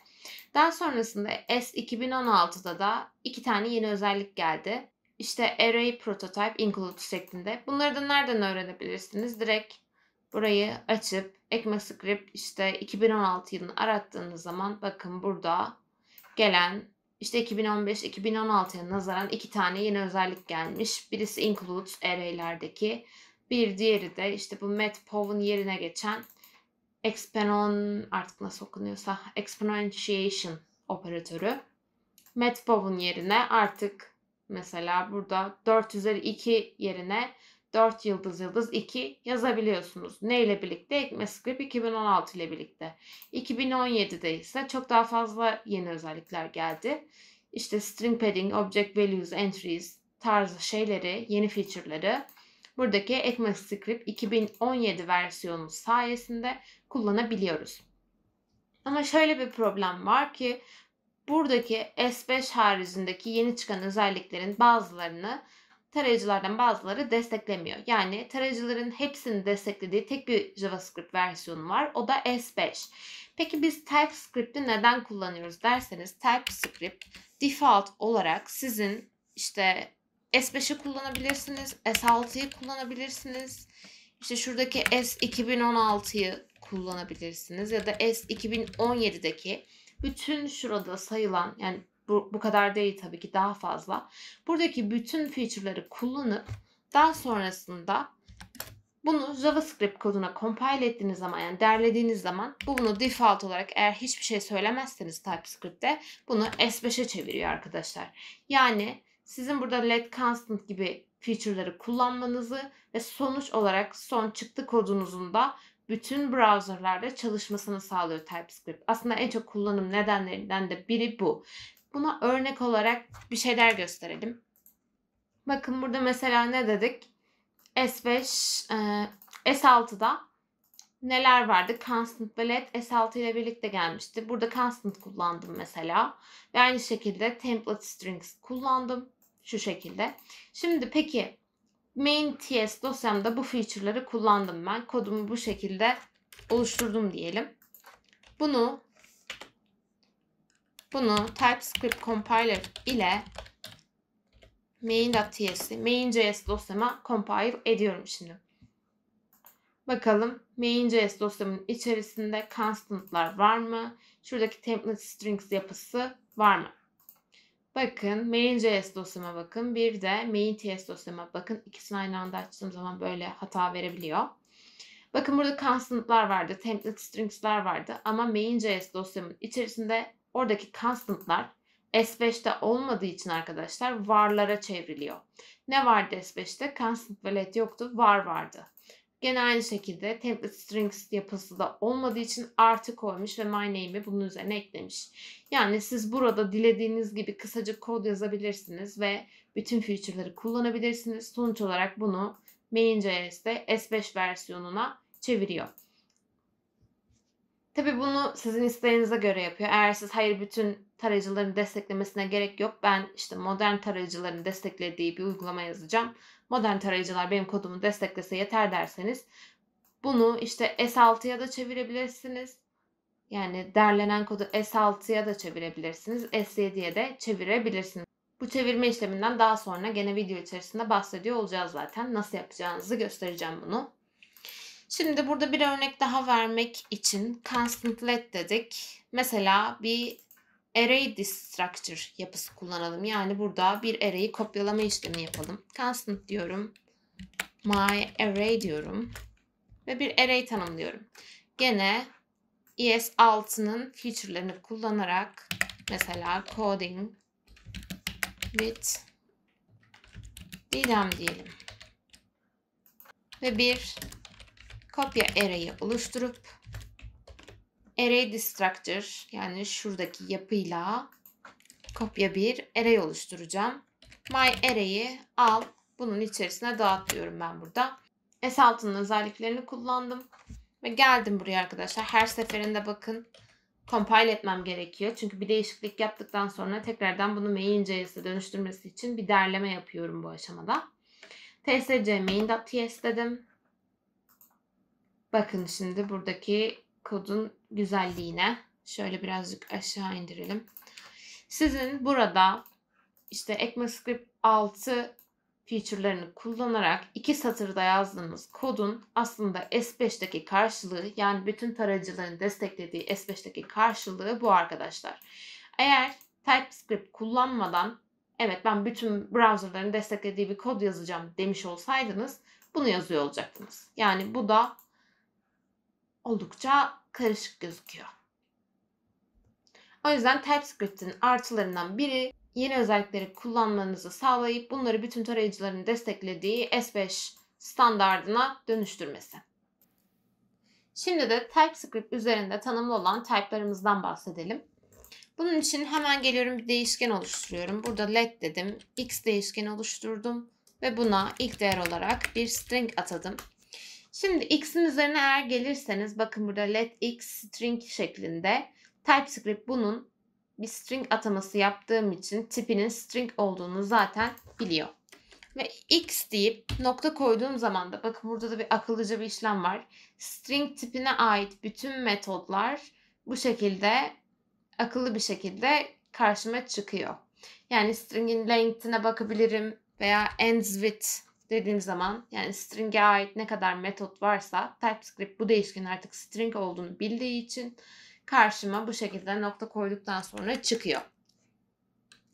Daha sonrasında S2016'da da iki tane yeni özellik geldi. İşte array prototype include şeklinde. Bunları da nereden öğrenebilirsiniz? Direkt burayı açıp ECMAScript işte 2016 yılını arattığınız zaman bakın burada gelen işte 2015-2016'ya nazaran iki tane yeni özellik gelmiş. Birisi includes array'lerdeki. Bir diğeri de işte bu met pov'un yerine geçen exponon artık nasıl okunuyorsa exponentiation operatörü. met pov'un yerine artık mesela burada 4 üzeri 2 yerine 4 yıldız yıldız 2 yazabiliyorsunuz. Ne ile birlikte? ECMAScript 2016 ile birlikte. 2017'de ise çok daha fazla yeni özellikler geldi. İşte string padding, object values, entries tarzı şeyleri, yeni feature'ları buradaki ECMAScript 2017 versiyonu sayesinde kullanabiliyoruz. Ama şöyle bir problem var ki buradaki S5 haricindeki yeni çıkan özelliklerin bazılarını tarayıcılardan bazıları desteklemiyor. Yani tarayıcıların hepsini desteklediği tek bir JavaScript versiyonu var. O da S5. Peki biz TypeScript'i neden kullanıyoruz derseniz TypeScript default olarak sizin işte S5'i kullanabilirsiniz, S6'yı kullanabilirsiniz. İşte şuradaki S2016'yı kullanabilirsiniz ya da S2017'deki bütün şurada sayılan yani bu, bu kadar değil tabii ki daha fazla. Buradaki bütün feature'ları kullanıp daha sonrasında bunu JavaScript koduna compile ettiğiniz zaman yani derlediğiniz zaman bu bunu default olarak eğer hiçbir şey söylemezseniz TypeScript'te bunu S5'e çeviriyor arkadaşlar. Yani sizin burada let constant gibi feature'ları kullanmanızı ve sonuç olarak son çıktı kodunuzun da bütün browserlarda çalışmasını sağlıyor TypeScript. Aslında en çok kullanım nedenlerinden de biri bu. Buna örnek olarak bir şeyler gösterelim. Bakın burada mesela ne dedik? S5, e, S6'da neler vardı? Constant ve LED S6 ile birlikte gelmişti. Burada constant kullandım mesela. Ve aynı şekilde template strings kullandım. Şu şekilde. Şimdi peki main TS dosyamda bu feature'ları kullandım ben. Kodumu bu şekilde oluşturdum diyelim. Bunu bunu TypeScript compiler ile main.ts'i, main.js dosyama compile ediyorum şimdi. Bakalım main.js dosyamın içerisinde constant'lar var mı? Şuradaki template strings yapısı var mı? Bakın main.js dosyama bakın. Bir de main.ts dosyama bakın. İkisini aynı anda açtığım zaman böyle hata verebiliyor. Bakın burada constant'lar vardı, template strings'ler vardı ama main.js dosyamın içerisinde Oradaki constant'lar S5'te olmadığı için arkadaşlar varlara çevriliyor. Ne vardı S5'te? Constant ve let yoktu. Var vardı. Gene aynı şekilde template strings yapısı da olmadığı için artı koymuş ve my name'i bunun üzerine eklemiş. Yani siz burada dilediğiniz gibi kısacık kod yazabilirsiniz ve bütün feature'ları kullanabilirsiniz. Sonuç olarak bunu main.js'de S5 versiyonuna çeviriyor. Tabi bunu sizin isteğinize göre yapıyor. Eğer siz hayır bütün tarayıcıların desteklemesine gerek yok. Ben işte modern tarayıcıların desteklediği bir uygulama yazacağım. Modern tarayıcılar benim kodumu desteklese yeter derseniz bunu işte S6'ya da çevirebilirsiniz. Yani derlenen kodu S6'ya da çevirebilirsiniz. S7'ye de çevirebilirsiniz. Bu çevirme işleminden daha sonra gene video içerisinde bahsediyor olacağız zaten. Nasıl yapacağınızı göstereceğim bunu. Şimdi burada bir örnek daha vermek için constant let dedik. Mesela bir array destructure yapısı kullanalım. Yani burada bir array'i kopyalama işlemi yapalım. Constant diyorum. My array diyorum. Ve bir array tanımlıyorum. Gene ES 6nın feature'larını kullanarak mesela coding with didem diyelim. Ve bir kopya array'i oluşturup array destructor yani şuradaki yapıyla kopya bir array oluşturacağım. My array'i al bunun içerisine dağıt diyorum ben burada. s altının özelliklerini kullandım. Ve geldim buraya arkadaşlar. Her seferinde bakın compile etmem gerekiyor. Çünkü bir değişiklik yaptıktan sonra tekrardan bunu main.js'e dönüştürmesi için bir derleme yapıyorum bu aşamada. tsc main.ts dedim. Bakın şimdi buradaki kodun güzelliğine şöyle birazcık aşağı indirelim. Sizin burada işte ECMAScript 6 feature'larını kullanarak iki satırda yazdığımız kodun aslında S5'teki karşılığı yani bütün tarayıcıların desteklediği S5'teki karşılığı bu arkadaşlar. Eğer TypeScript kullanmadan evet ben bütün browserların desteklediği bir kod yazacağım demiş olsaydınız bunu yazıyor olacaktınız. Yani bu da oldukça karışık gözüküyor. O yüzden TypeScript'in artılarından biri yeni özellikleri kullanmanızı sağlayıp bunları bütün tarayıcıların desteklediği S5 standardına dönüştürmesi. Şimdi de TypeScript üzerinde tanımlı olan type'larımızdan bahsedelim. Bunun için hemen geliyorum bir değişken oluşturuyorum. Burada let dedim. X değişkeni oluşturdum ve buna ilk değer olarak bir string atadım. Şimdi x'in üzerine eğer gelirseniz bakın burada let x string şeklinde TypeScript bunun bir string ataması yaptığım için tipinin string olduğunu zaten biliyor. Ve x deyip nokta koyduğum zaman da bakın burada da bir akıllıca bir işlem var. String tipine ait bütün metodlar bu şekilde akıllı bir şekilde karşıma çıkıyor. Yani string'in length'ine bakabilirim veya ends with dediğim zaman yani string'e ait ne kadar metot varsa TypeScript bu değişken artık string olduğunu bildiği için karşıma bu şekilde nokta koyduktan sonra çıkıyor.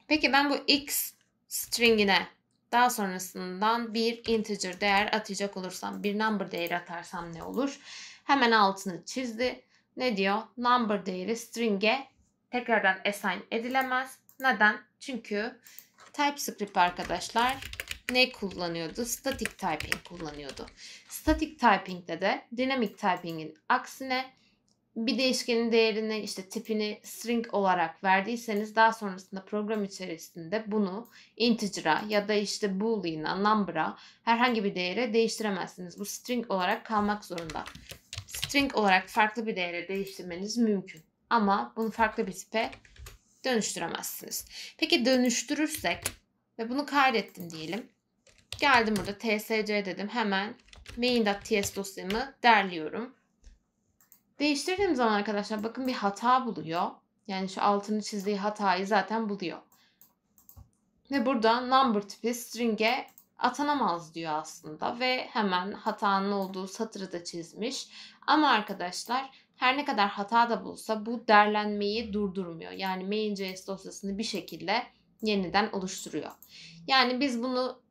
Peki ben bu x stringine daha sonrasından bir integer değer atacak olursam, bir number değeri atarsam ne olur? Hemen altını çizdi. Ne diyor? Number değeri string'e tekrardan assign edilemez. Neden? Çünkü TypeScript arkadaşlar ne kullanıyordu? Static typing kullanıyordu. Static typing'de de dynamic typing'in aksine bir değişkenin değerini işte tipini string olarak verdiyseniz daha sonrasında program içerisinde bunu integer'a ya da işte boolean'a, number'a herhangi bir değere değiştiremezsiniz. Bu string olarak kalmak zorunda. String olarak farklı bir değere değiştirmeniz mümkün ama bunu farklı bir tipe dönüştüremezsiniz. Peki dönüştürürsek ve bunu kaydettim diyelim. Geldim burada tsc dedim. Hemen main.ts dosyamı derliyorum. Değiştirdiğim zaman arkadaşlar bakın bir hata buluyor. Yani şu altını çizdiği hatayı zaten buluyor. Ve burada number tipi string'e atanamaz diyor aslında ve hemen hatanın olduğu satırı da çizmiş. Ama arkadaşlar her ne kadar hata da bulsa bu derlenmeyi durdurmuyor. Yani main.js dosyasını bir şekilde yeniden oluşturuyor. Yani biz bunu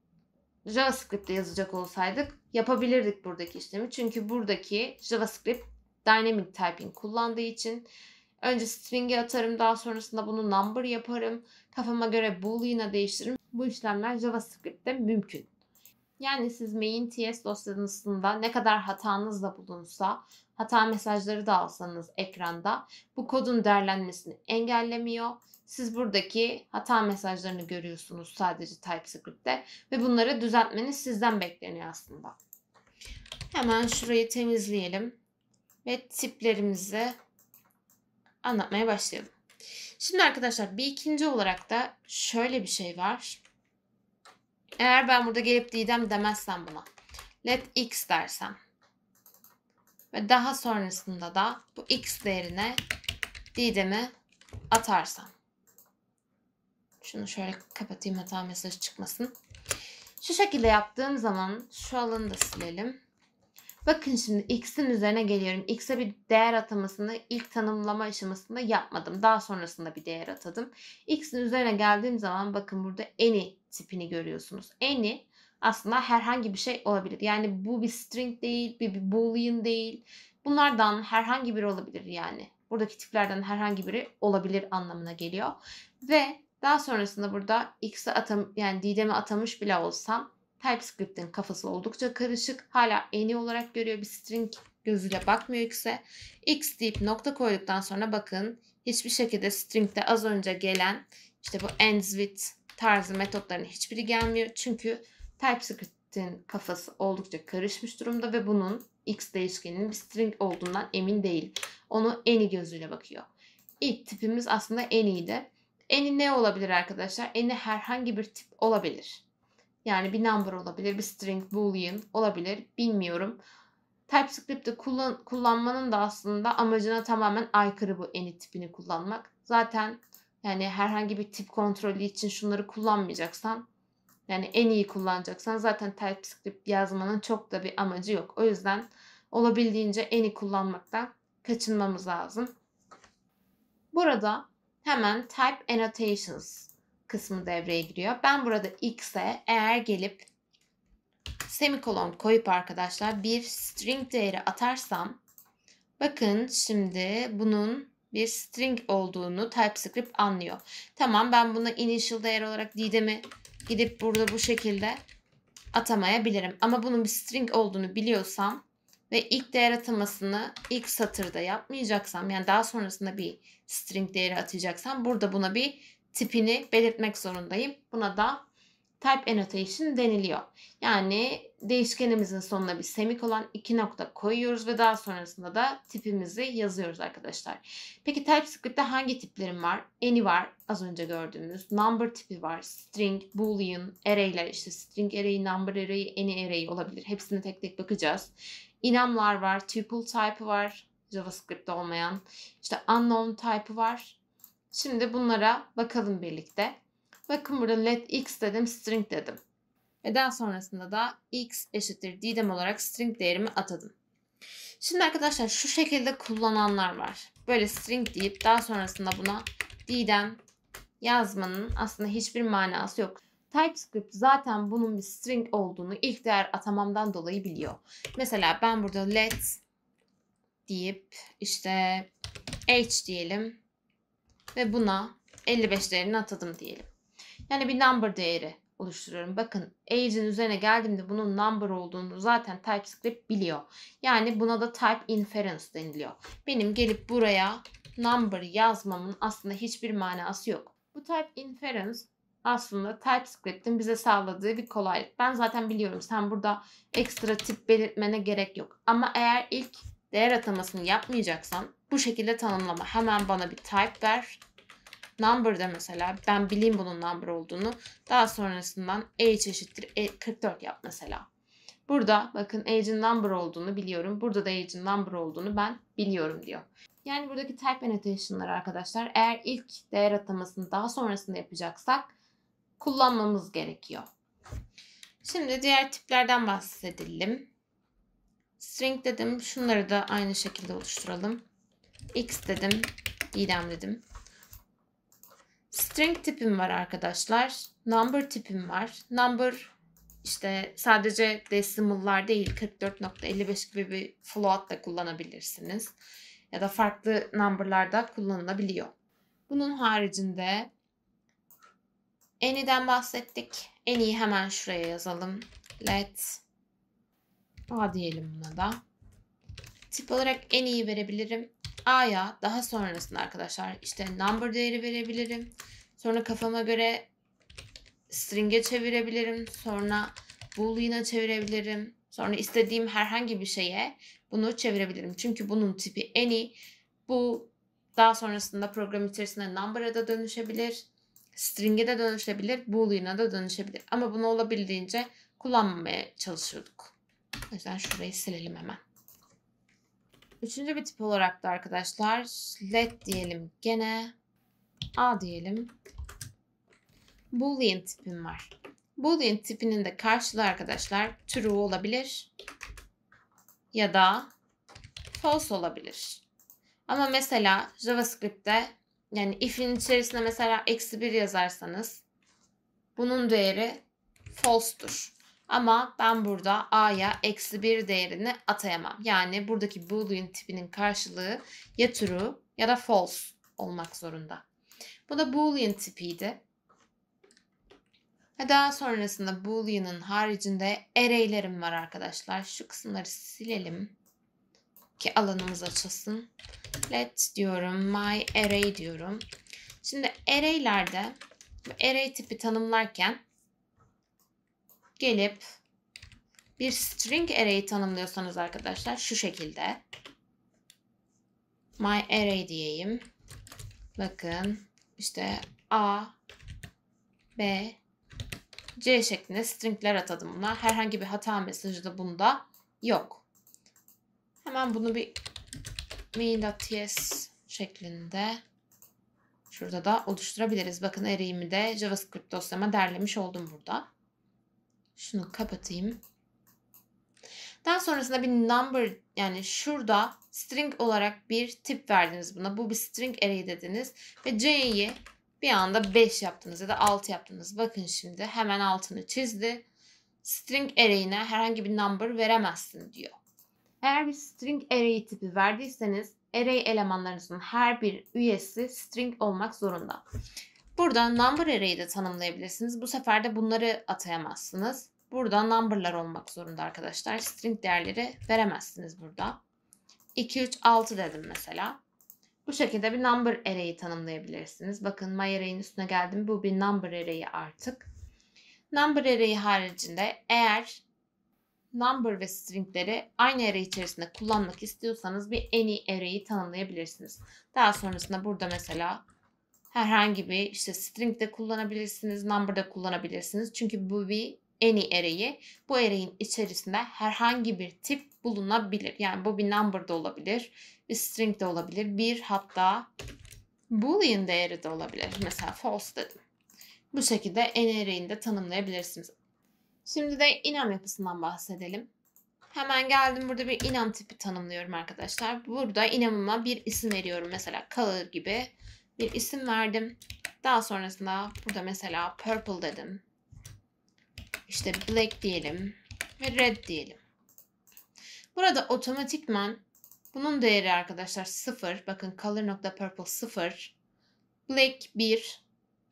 JavaScript'te yazacak olsaydık yapabilirdik buradaki işlemi. Çünkü buradaki JavaScript dynamic typing kullandığı için önce string'i atarım daha sonrasında bunu number yaparım. Kafama göre boolean'a değiştiririm. Bu işlemler JavaScript'te mümkün. Yani siz main TS dosyanızda ne kadar hatanız da bulunsa, hata mesajları da alsanız ekranda bu kodun derlenmesini engellemiyor siz buradaki hata mesajlarını görüyorsunuz sadece TypeScript'te ve bunları düzeltmeniz sizden bekleniyor aslında. Hemen şurayı temizleyelim ve tiplerimizi anlatmaya başlayalım. Şimdi arkadaşlar bir ikinci olarak da şöyle bir şey var. Eğer ben burada gelip Didem demezsem buna. Let x dersem. Ve daha sonrasında da bu x değerine Didem'i atarsam. Şunu şöyle kapatayım hata mesajı çıkmasın. Şu şekilde yaptığım zaman şu alanı da silelim. Bakın şimdi x'in üzerine geliyorum. X'e bir değer atamasını ilk tanımlama aşamasında yapmadım. Daha sonrasında bir değer atadım. X'in üzerine geldiğim zaman bakın burada any tipini görüyorsunuz. Any aslında herhangi bir şey olabilir. Yani bu bir string değil, bir, bir boolean değil. Bunlardan herhangi biri olabilir yani. Buradaki tiplerden herhangi biri olabilir anlamına geliyor. Ve daha sonrasında burada x'i atam yani Didem'e atamış bile olsam TypeScript'in kafası oldukça karışık. Hala any olarak görüyor bir string gözüyle bakmıyor X'e. X deyip nokta koyduktan sonra bakın hiçbir şekilde string'de az önce gelen işte bu ends with tarzı metotların hiçbiri gelmiyor. Çünkü TypeScript'in kafası oldukça karışmış durumda ve bunun X değişkeninin bir string olduğundan emin değil. Onu any gözüyle bakıyor. İlk tipimiz aslında any'ydi. Eni ne olabilir arkadaşlar? Eni herhangi bir tip olabilir. Yani bir number olabilir, bir string, boolean olabilir. Bilmiyorum. TypeScript'i kullan, kullanmanın da aslında amacına tamamen aykırı bu eni tipini kullanmak. Zaten yani herhangi bir tip kontrolü için şunları kullanmayacaksan yani en iyi kullanacaksan zaten TypeScript yazmanın çok da bir amacı yok. O yüzden olabildiğince en kullanmaktan kaçınmamız lazım. Burada hemen Type Annotations kısmı devreye giriyor. Ben burada x'e eğer gelip semikolon koyup arkadaşlar bir string değeri atarsam bakın şimdi bunun bir string olduğunu TypeScript anlıyor. Tamam ben buna initial değer olarak Didem'i gidip burada bu şekilde atamayabilirim. Ama bunun bir string olduğunu biliyorsam ve ilk değer atamasını ilk satırda yapmayacaksam yani daha sonrasında bir string değeri atayacaksam burada buna bir tipini belirtmek zorundayım. Buna da type annotation deniliyor. Yani değişkenimizin sonuna bir semikolon iki nokta koyuyoruz ve daha sonrasında da tipimizi yazıyoruz arkadaşlar. Peki TypeScript'te hangi tiplerim var? Any var az önce gördüğümüz. Number tipi var. String, boolean, array'ler işte string array, number array, any array olabilir. Hepsine tek tek bakacağız inamlar var, tuple type var, JavaScript olmayan, işte unknown type'ı var. Şimdi bunlara bakalım birlikte. Bakın burada let x dedim, string dedim. Ve daha sonrasında da x eşittir didem olarak string değerimi atadım. Şimdi arkadaşlar şu şekilde kullananlar var. Böyle string deyip daha sonrasında buna didem yazmanın aslında hiçbir manası yok. TypeScript zaten bunun bir string olduğunu ilk değer atamamdan dolayı biliyor. Mesela ben burada let deyip işte h diyelim ve buna 55 değerini atadım diyelim. Yani bir number değeri oluşturuyorum. Bakın age'in üzerine geldiğimde bunun number olduğunu zaten TypeScript biliyor. Yani buna da type inference deniliyor. Benim gelip buraya number yazmamın aslında hiçbir manası yok. Bu type inference aslında TypeScript'in bize sağladığı bir kolaylık. Ben zaten biliyorum sen burada ekstra tip belirtmene gerek yok. Ama eğer ilk değer atamasını yapmayacaksan bu şekilde tanımlama. Hemen bana bir type ver. Number de mesela ben bileyim bunun number olduğunu. Daha sonrasından age eşittir 44 e, yap mesela. Burada bakın age'in number olduğunu biliyorum. Burada da age'in number olduğunu ben biliyorum diyor. Yani buradaki type annotation'lar arkadaşlar eğer ilk değer atamasını daha sonrasında yapacaksak kullanmamız gerekiyor. Şimdi diğer tiplerden bahsedelim. String dedim. Şunları da aynı şekilde oluşturalım. X dedim. İdem dedim. String tipim var arkadaşlar. Number tipim var. Number işte sadece decimal'lar değil 44.55 gibi bir float da kullanabilirsiniz. Ya da farklı number'larda kullanılabiliyor. Bunun haricinde en iyiden bahsettik. En iyi hemen şuraya yazalım. Let A diyelim buna da. Tip olarak en iyi verebilirim. A'ya daha sonrasında arkadaşlar işte number değeri verebilirim. Sonra kafama göre string'e çevirebilirim. Sonra boolean'a çevirebilirim. Sonra istediğim herhangi bir şeye bunu çevirebilirim. Çünkü bunun tipi any. Bu daha sonrasında program içerisinde number'a da dönüşebilir string'e de dönüşebilir, boolean'a da dönüşebilir. Ama bunu olabildiğince kullanmamaya çalışıyorduk. O yüzden şurayı silelim hemen. Üçüncü bir tip olarak da arkadaşlar let diyelim gene. A diyelim. Boolean tipim var. Boolean tipinin de karşılığı arkadaşlar true olabilir ya da false olabilir. Ama mesela JavaScript'te yani if'in içerisinde mesela eksi 1 yazarsanız bunun değeri false'dur. Ama ben burada a'ya eksi 1 değerini atayamam. Yani buradaki boolean tipinin karşılığı ya true ya da false olmak zorunda. Bu da boolean tipiydi. Ve daha sonrasında boolean'ın haricinde array'lerim var arkadaşlar. Şu kısımları silelim ki alanımız açılsın let diyorum. My array diyorum. Şimdi array'lerde array tipi tanımlarken gelip bir string array tanımlıyorsanız arkadaşlar şu şekilde my array diyeyim. Bakın işte A, B, C şeklinde stringler atadım buna. Herhangi bir hata mesajı da bunda yok. Hemen bunu bir mail.ts şeklinde şurada da oluşturabiliriz. Bakın eriğimi de JavaScript dosyama derlemiş oldum burada. Şunu kapatayım. Daha sonrasında bir number yani şurada string olarak bir tip verdiniz buna. Bu bir string array dediniz ve c'yi bir anda 5 yaptınız ya da 6 yaptınız. Bakın şimdi hemen altını çizdi. String array'ine herhangi bir number veremezsin diyor. Eğer bir string array tipi verdiyseniz array elemanlarınızın her bir üyesi string olmak zorunda. Burada number array'i de tanımlayabilirsiniz. Bu sefer de bunları atayamazsınız. Burada number'lar olmak zorunda arkadaşlar. String değerleri veremezsiniz burada. 2, 3, 6 dedim mesela. Bu şekilde bir number array'i tanımlayabilirsiniz. Bakın my array'in üstüne geldim. Bu bir number array'i artık. Number array'i haricinde eğer number ve stringleri aynı array içerisinde kullanmak istiyorsanız bir any array'i tanımlayabilirsiniz. Daha sonrasında burada mesela herhangi bir işte string de kullanabilirsiniz, number da kullanabilirsiniz. Çünkü bu bir any array'i. Bu array'in içerisinde herhangi bir tip bulunabilir. Yani bu bir number da olabilir, bir string de olabilir, bir hatta boolean değeri de olabilir. Mesela false dedim. Bu şekilde en array'ini de tanımlayabilirsiniz. Şimdi de inam yapısından bahsedelim. Hemen geldim burada bir inam tipi tanımlıyorum arkadaşlar. Burada inamıma bir isim veriyorum. Mesela color gibi bir isim verdim. Daha sonrasında burada mesela purple dedim. İşte black diyelim ve red diyelim. Burada otomatikman bunun değeri arkadaşlar 0. Bakın color.purple 0. Black 1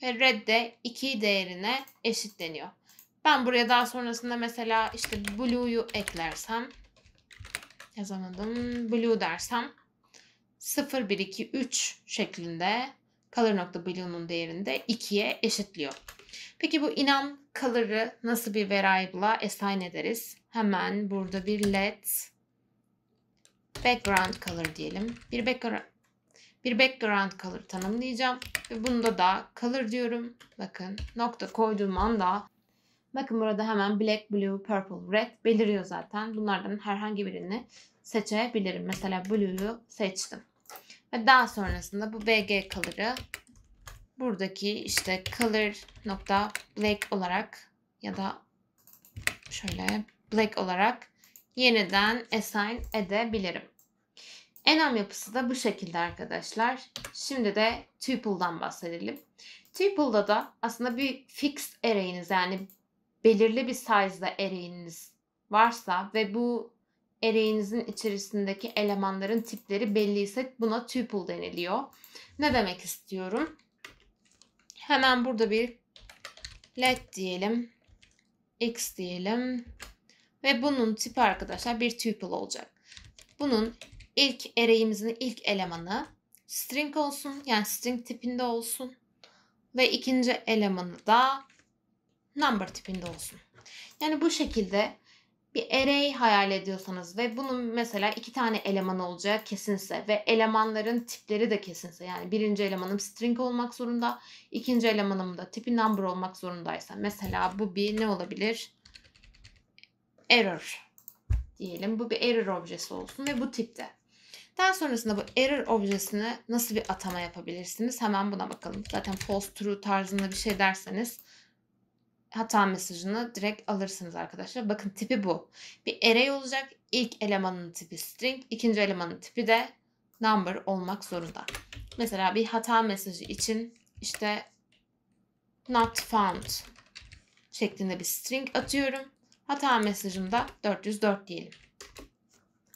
ve red de 2 değerine eşitleniyor. Ben buraya daha sonrasında mesela işte blue'yu eklersem yazamadım. Blue dersem 0, 1, 2, 3 şeklinde color nokta blue'nun değerinde 2'ye eşitliyor. Peki bu inan color'ı nasıl bir variable'a assign ederiz? Hemen burada bir let background color diyelim. Bir background bir background color tanımlayacağım ve bunda da color diyorum. Bakın nokta koyduğum anda Bakın burada hemen black, blue, purple, red beliriyor zaten. Bunlardan herhangi birini seçebilirim. Mesela blue'yu seçtim. Ve daha sonrasında bu BG color'ı buradaki işte color nokta black olarak ya da şöyle black olarak yeniden assign edebilirim. Enam yapısı da bu şekilde arkadaşlar. Şimdi de tuple'dan bahsedelim. Tuple'da da aslında bir fixed array'iniz yani belirli bir size'da ereğiniz varsa ve bu ereğinizin içerisindeki elemanların tipleri belli ise buna tuple deniliyor. Ne demek istiyorum? Hemen burada bir let diyelim. X diyelim. Ve bunun tipi arkadaşlar bir tuple olacak. Bunun ilk ereğimizin ilk elemanı string olsun. Yani string tipinde olsun. Ve ikinci elemanı da number tipinde olsun. Yani bu şekilde bir array hayal ediyorsanız ve bunun mesela iki tane eleman olacağı kesinse ve elemanların tipleri de kesinse yani birinci elemanım string olmak zorunda, ikinci elemanım da tipi number olmak zorundaysa mesela bu bir ne olabilir? Error diyelim. Bu bir error objesi olsun ve bu tipte. Daha sonrasında bu error objesini nasıl bir atama yapabilirsiniz? Hemen buna bakalım. Zaten false true tarzında bir şey derseniz hata mesajını direkt alırsınız arkadaşlar. Bakın tipi bu. Bir array olacak. İlk elemanın tipi string, ikinci elemanın tipi de number olmak zorunda. Mesela bir hata mesajı için işte not found şeklinde bir string atıyorum. Hata mesajım da 404 diyelim.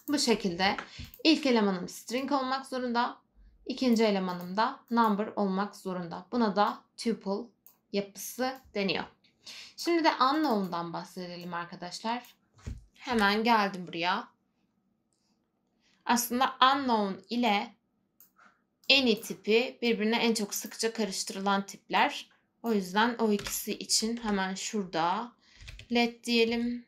Bu şekilde ilk elemanım string olmak zorunda. ikinci elemanım da number olmak zorunda. Buna da tuple yapısı deniyor. Şimdi de unknown'dan bahsedelim arkadaşlar. Hemen geldim buraya. Aslında unknown ile any tipi birbirine en çok sıkça karıştırılan tipler. O yüzden o ikisi için hemen şurada LED diyelim.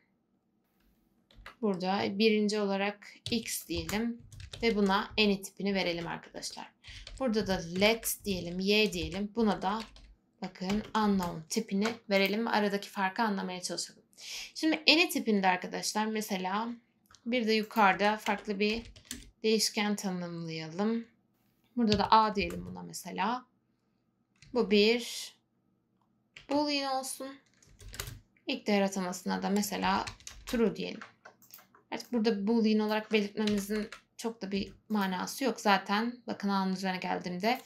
Burada birinci olarak x diyelim ve buna any tipini verelim arkadaşlar. Burada da LED diyelim, y diyelim. Buna da Bakın unknown tipini verelim ve aradaki farkı anlamaya çalışalım. Şimdi any tipinde arkadaşlar mesela bir de yukarıda farklı bir değişken tanımlayalım. Burada da A diyelim buna mesela. Bu bir boolean olsun. İlk değer atamasına da mesela true diyelim. Evet burada boolean olarak belirtmemizin çok da bir manası yok. Zaten bakın A'nın üzerine geldiğimde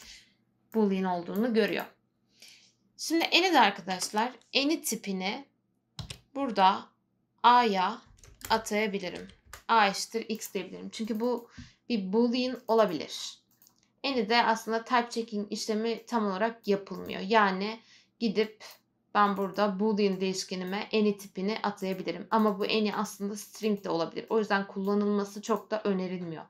boolean olduğunu görüyor. Şimdi eni de arkadaşlar eni tipini burada a'ya atayabilirim. a eşittir x diyebilirim. Çünkü bu bir boolean olabilir. Eni de aslında type checking işlemi tam olarak yapılmıyor. Yani gidip ben burada boolean değişkenime eni tipini atayabilirim. Ama bu eni aslında string de olabilir. O yüzden kullanılması çok da önerilmiyor.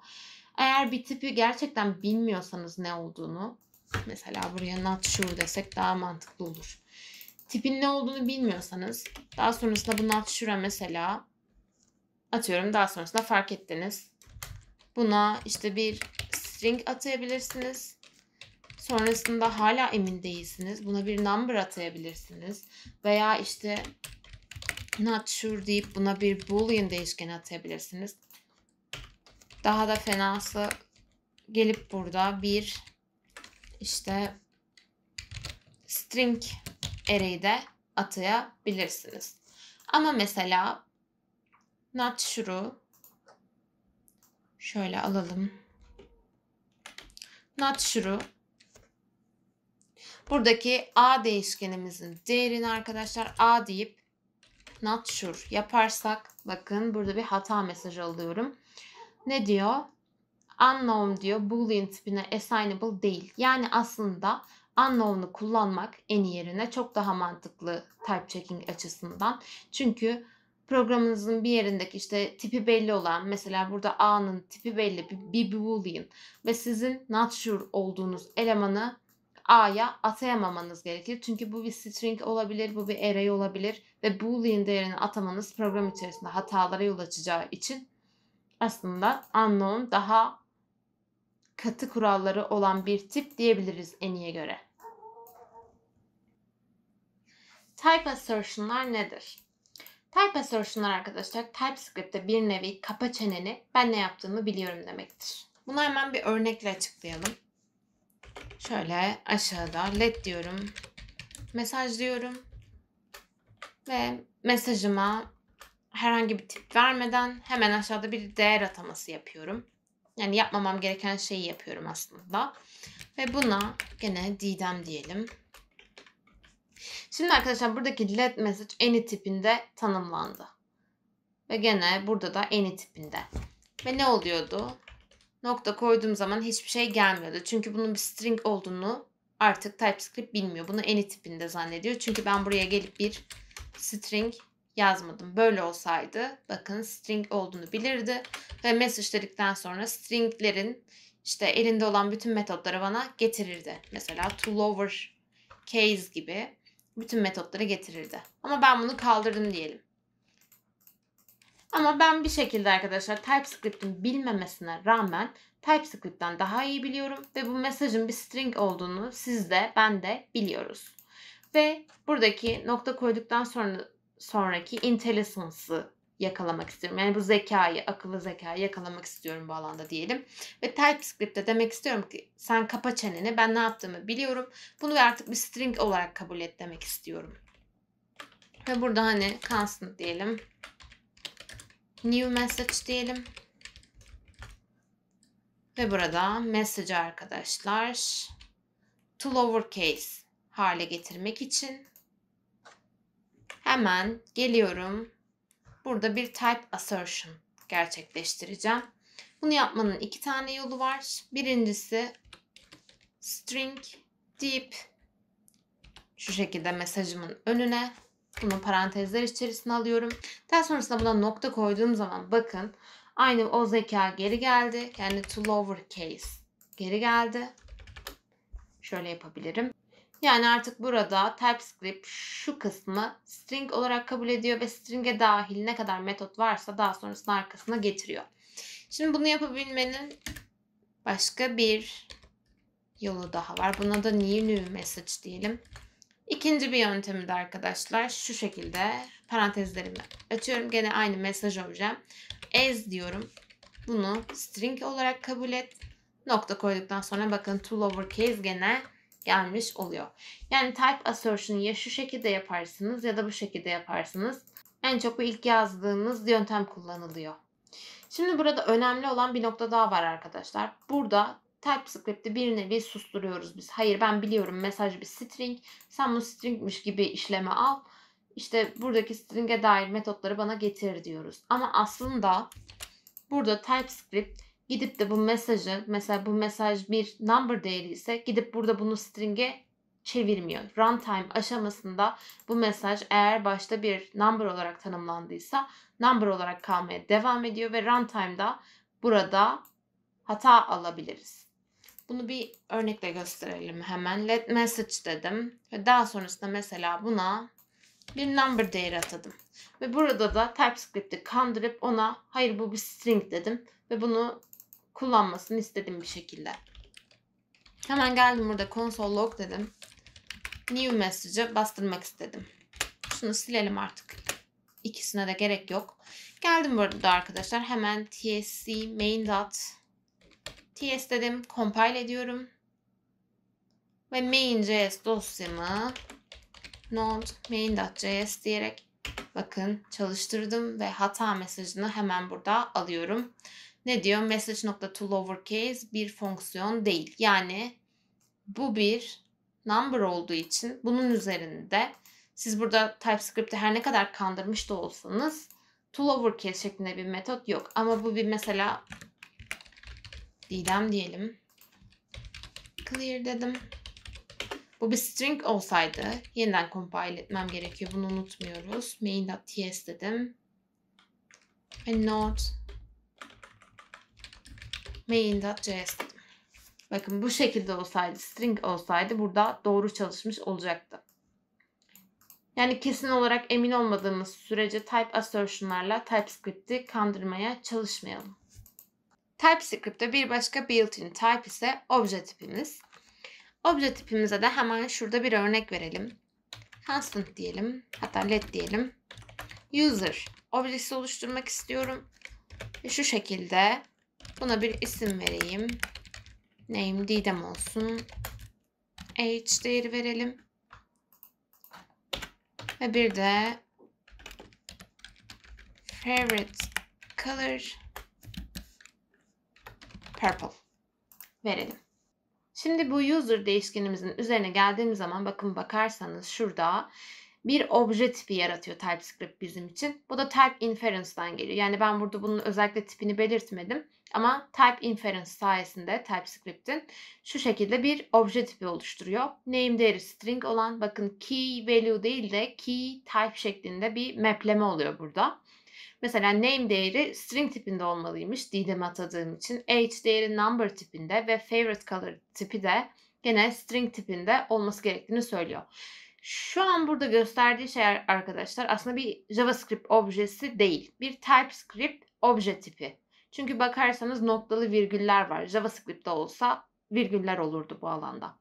Eğer bir tipi gerçekten bilmiyorsanız ne olduğunu Mesela buraya not sure desek daha mantıklı olur. Tipin ne olduğunu bilmiyorsanız daha sonrasında bu not sure mesela atıyorum daha sonrasında fark ettiniz. Buna işte bir string atayabilirsiniz. Sonrasında hala emin değilsiniz. Buna bir number atayabilirsiniz. Veya işte not sure deyip buna bir boolean değişkeni atayabilirsiniz. Daha da fenası gelip burada bir işte string array'i de atayabilirsiniz. Ama mesela not sure'u şöyle alalım. Not sure'u buradaki a değişkenimizin değerini arkadaşlar a deyip not sure yaparsak bakın burada bir hata mesajı alıyorum. Ne diyor? unknown diyor boolean tipine assignable değil. Yani aslında unknown'u kullanmak en yerine çok daha mantıklı type checking açısından. Çünkü programınızın bir yerindeki işte tipi belli olan mesela burada A'nın tipi belli bir, bir boolean ve sizin not sure olduğunuz elemanı A'ya atayamamanız gerekir. Çünkü bu bir string olabilir, bu bir array olabilir ve boolean değerini atamanız program içerisinde hatalara yol açacağı için aslında unknown daha katı kuralları olan bir tip diyebiliriz Eni'ye göre. Type assertion'lar nedir? Type assertion'lar arkadaşlar TypeScript'te bir nevi kapa çeneni ben ne yaptığımı biliyorum demektir. Bunu hemen bir örnekle açıklayalım. Şöyle aşağıda let diyorum. Mesaj diyorum. Ve mesajıma herhangi bir tip vermeden hemen aşağıda bir değer ataması yapıyorum. Yani yapmamam gereken şeyi yapıyorum aslında. Ve buna gene Didem diyelim. Şimdi arkadaşlar buradaki let message any tipinde tanımlandı. Ve gene burada da any tipinde. Ve ne oluyordu? Nokta koyduğum zaman hiçbir şey gelmiyordu. Çünkü bunun bir string olduğunu artık TypeScript bilmiyor. Bunu any tipinde zannediyor. Çünkü ben buraya gelip bir string yazmadım. Böyle olsaydı bakın string olduğunu bilirdi ve message dedikten sonra stringlerin işte elinde olan bütün metotları bana getirirdi. Mesela to lower case gibi bütün metotları getirirdi. Ama ben bunu kaldırdım diyelim. Ama ben bir şekilde arkadaşlar TypeScript'in bilmemesine rağmen TypeScript'ten daha iyi biliyorum ve bu mesajın bir string olduğunu siz de ben de biliyoruz. Ve buradaki nokta koyduktan sonra sonraki intelligence'ı yakalamak istiyorum. Yani bu zekayı, akıllı zekayı yakalamak istiyorum bu alanda diyelim. Ve TypeScript'te demek istiyorum ki sen kapa çeneni, ben ne yaptığımı biliyorum. Bunu artık bir string olarak kabul et demek istiyorum. Ve burada hani constant diyelim. New message diyelim. Ve burada message arkadaşlar to lowercase hale getirmek için Hemen geliyorum. Burada bir type assertion gerçekleştireceğim. Bunu yapmanın iki tane yolu var. Birincisi string deyip şu şekilde mesajımın önüne bunu parantezler içerisine alıyorum. Daha sonrasında buna nokta koyduğum zaman bakın aynı o zeka geri geldi. Yani to lower case geri geldi. Şöyle yapabilirim. Yani artık burada TypeScript şu kısmı string olarak kabul ediyor ve string'e dahil ne kadar metot varsa daha sonrasında arkasına getiriyor. Şimdi bunu yapabilmenin başka bir yolu daha var. Buna da new new message diyelim. İkinci bir yöntemi de arkadaşlar şu şekilde parantezlerimi açıyorum. Gene aynı mesaj objem. As diyorum. Bunu string olarak kabul et. Nokta koyduktan sonra bakın to lowercase gene gelmiş oluyor. Yani type assertion'ı ya şu şekilde yaparsınız ya da bu şekilde yaparsınız. En çok bu ilk yazdığınız yöntem kullanılıyor. Şimdi burada önemli olan bir nokta daha var arkadaşlar. Burada TypeScript'i bir nevi susturuyoruz biz. Hayır ben biliyorum mesaj bir string. Sen bu stringmiş gibi işleme al. İşte buradaki string'e dair metotları bana getir diyoruz. Ama aslında burada TypeScript gidip de bu mesajı mesela bu mesaj bir number değeri ise gidip burada bunu string'e çevirmiyor. Runtime aşamasında bu mesaj eğer başta bir number olarak tanımlandıysa number olarak kalmaya devam ediyor ve runtime'da burada hata alabiliriz. Bunu bir örnekle gösterelim hemen. Let message dedim. Ve daha sonrasında mesela buna bir number değeri atadım. Ve burada da TypeScript'i kandırıp ona hayır bu bir string dedim. Ve bunu kullanmasını istedim bir şekilde. Hemen geldim burada console log dedim. New message'ı bastırmak istedim. Şunu silelim artık. İkisine de gerek yok. Geldim burada arkadaşlar. Hemen tsc main dot ts dedim. Compile ediyorum. Ve main.js dosyamı node main.js diyerek bakın çalıştırdım ve hata mesajını hemen burada alıyorum. Ne diyor? Message.toLowerCase bir fonksiyon değil. Yani bu bir number olduğu için bunun üzerinde siz burada TypeScript'i her ne kadar kandırmış da olsanız toLowerCase şeklinde bir metot yok. Ama bu bir mesela Didem diyelim. Clear dedim. Bu bir string olsaydı yeniden compile etmem gerekiyor. Bunu unutmuyoruz. main.ts dedim. Ve not main.js Bakın bu şekilde olsaydı, string olsaydı burada doğru çalışmış olacaktı. Yani kesin olarak emin olmadığımız sürece type assertionlarla TypeScript'i kandırmaya çalışmayalım. TypeScript'te bir başka built-in type ise obje tipimiz. Obje tipimize de hemen şurada bir örnek verelim. Constant diyelim. Hatta let diyelim. User objesi oluşturmak istiyorum. Şu şekilde Buna bir isim vereyim. Name Didem olsun. Age değeri verelim. Ve bir de favorite color purple verelim. Şimdi bu user değişkenimizin üzerine geldiğimiz zaman bakın bakarsanız şurada bir obje tipi yaratıyor TypeScript bizim için. Bu da type inference'dan geliyor. Yani ben burada bunun özellikle tipini belirtmedim. Ama type inference sayesinde TypeScript'in şu şekilde bir obje tipi oluşturuyor. Name değeri string olan bakın key value değil de key type şeklinde bir mapleme oluyor burada. Mesela name değeri string tipinde olmalıymış Didem'e atadığım için. Age değeri number tipinde ve favorite color tipi de gene string tipinde olması gerektiğini söylüyor. Şu an burada gösterdiği şey arkadaşlar aslında bir JavaScript objesi değil. Bir TypeScript obje tipi. Çünkü bakarsanız noktalı virgüller var. JavaScript'te olsa virgüller olurdu bu alanda.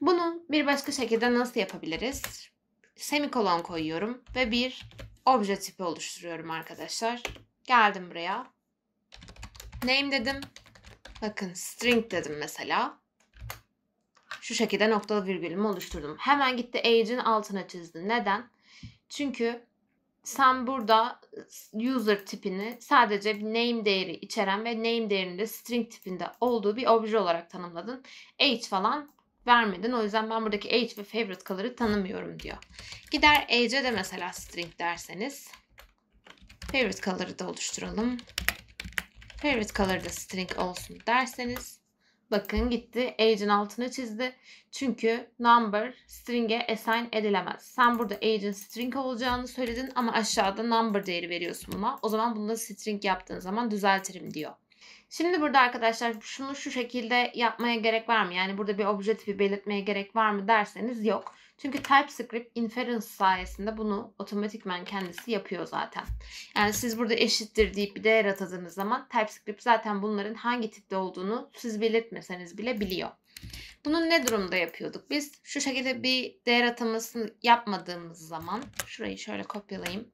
Bunu bir başka şekilde nasıl yapabiliriz? Semikolon koyuyorum ve bir obje tipi oluşturuyorum arkadaşlar. Geldim buraya. Name dedim. Bakın string dedim mesela. Şu şekilde noktalı virgülümü oluşturdum. Hemen gitti age'in altına çizdi. Neden? Çünkü sen burada user tipini sadece bir name değeri içeren ve name değerinin de string tipinde olduğu bir obje olarak tanımladın. Age falan vermedin. O yüzden ben buradaki age ve favorite color'ı tanımıyorum diyor. Gider age'e de mesela string derseniz favorite color'ı da oluşturalım. Favorite color da string olsun derseniz Bakın gitti age'in altını çizdi. Çünkü number string'e assign edilemez. Sen burada age'in string olacağını söyledin ama aşağıda number değeri veriyorsun buna. O zaman bunu da string yaptığın zaman düzeltirim diyor. Şimdi burada arkadaşlar şunu şu şekilde yapmaya gerek var mı? Yani burada bir objetifi belirtmeye gerek var mı derseniz yok. Çünkü TypeScript inference sayesinde bunu otomatikman kendisi yapıyor zaten. Yani siz burada eşittir deyip bir değer atadığınız zaman TypeScript zaten bunların hangi tipte olduğunu siz belirtmeseniz bile biliyor. Bunu ne durumda yapıyorduk biz? Şu şekilde bir değer atamasını yapmadığımız zaman şurayı şöyle kopyalayayım.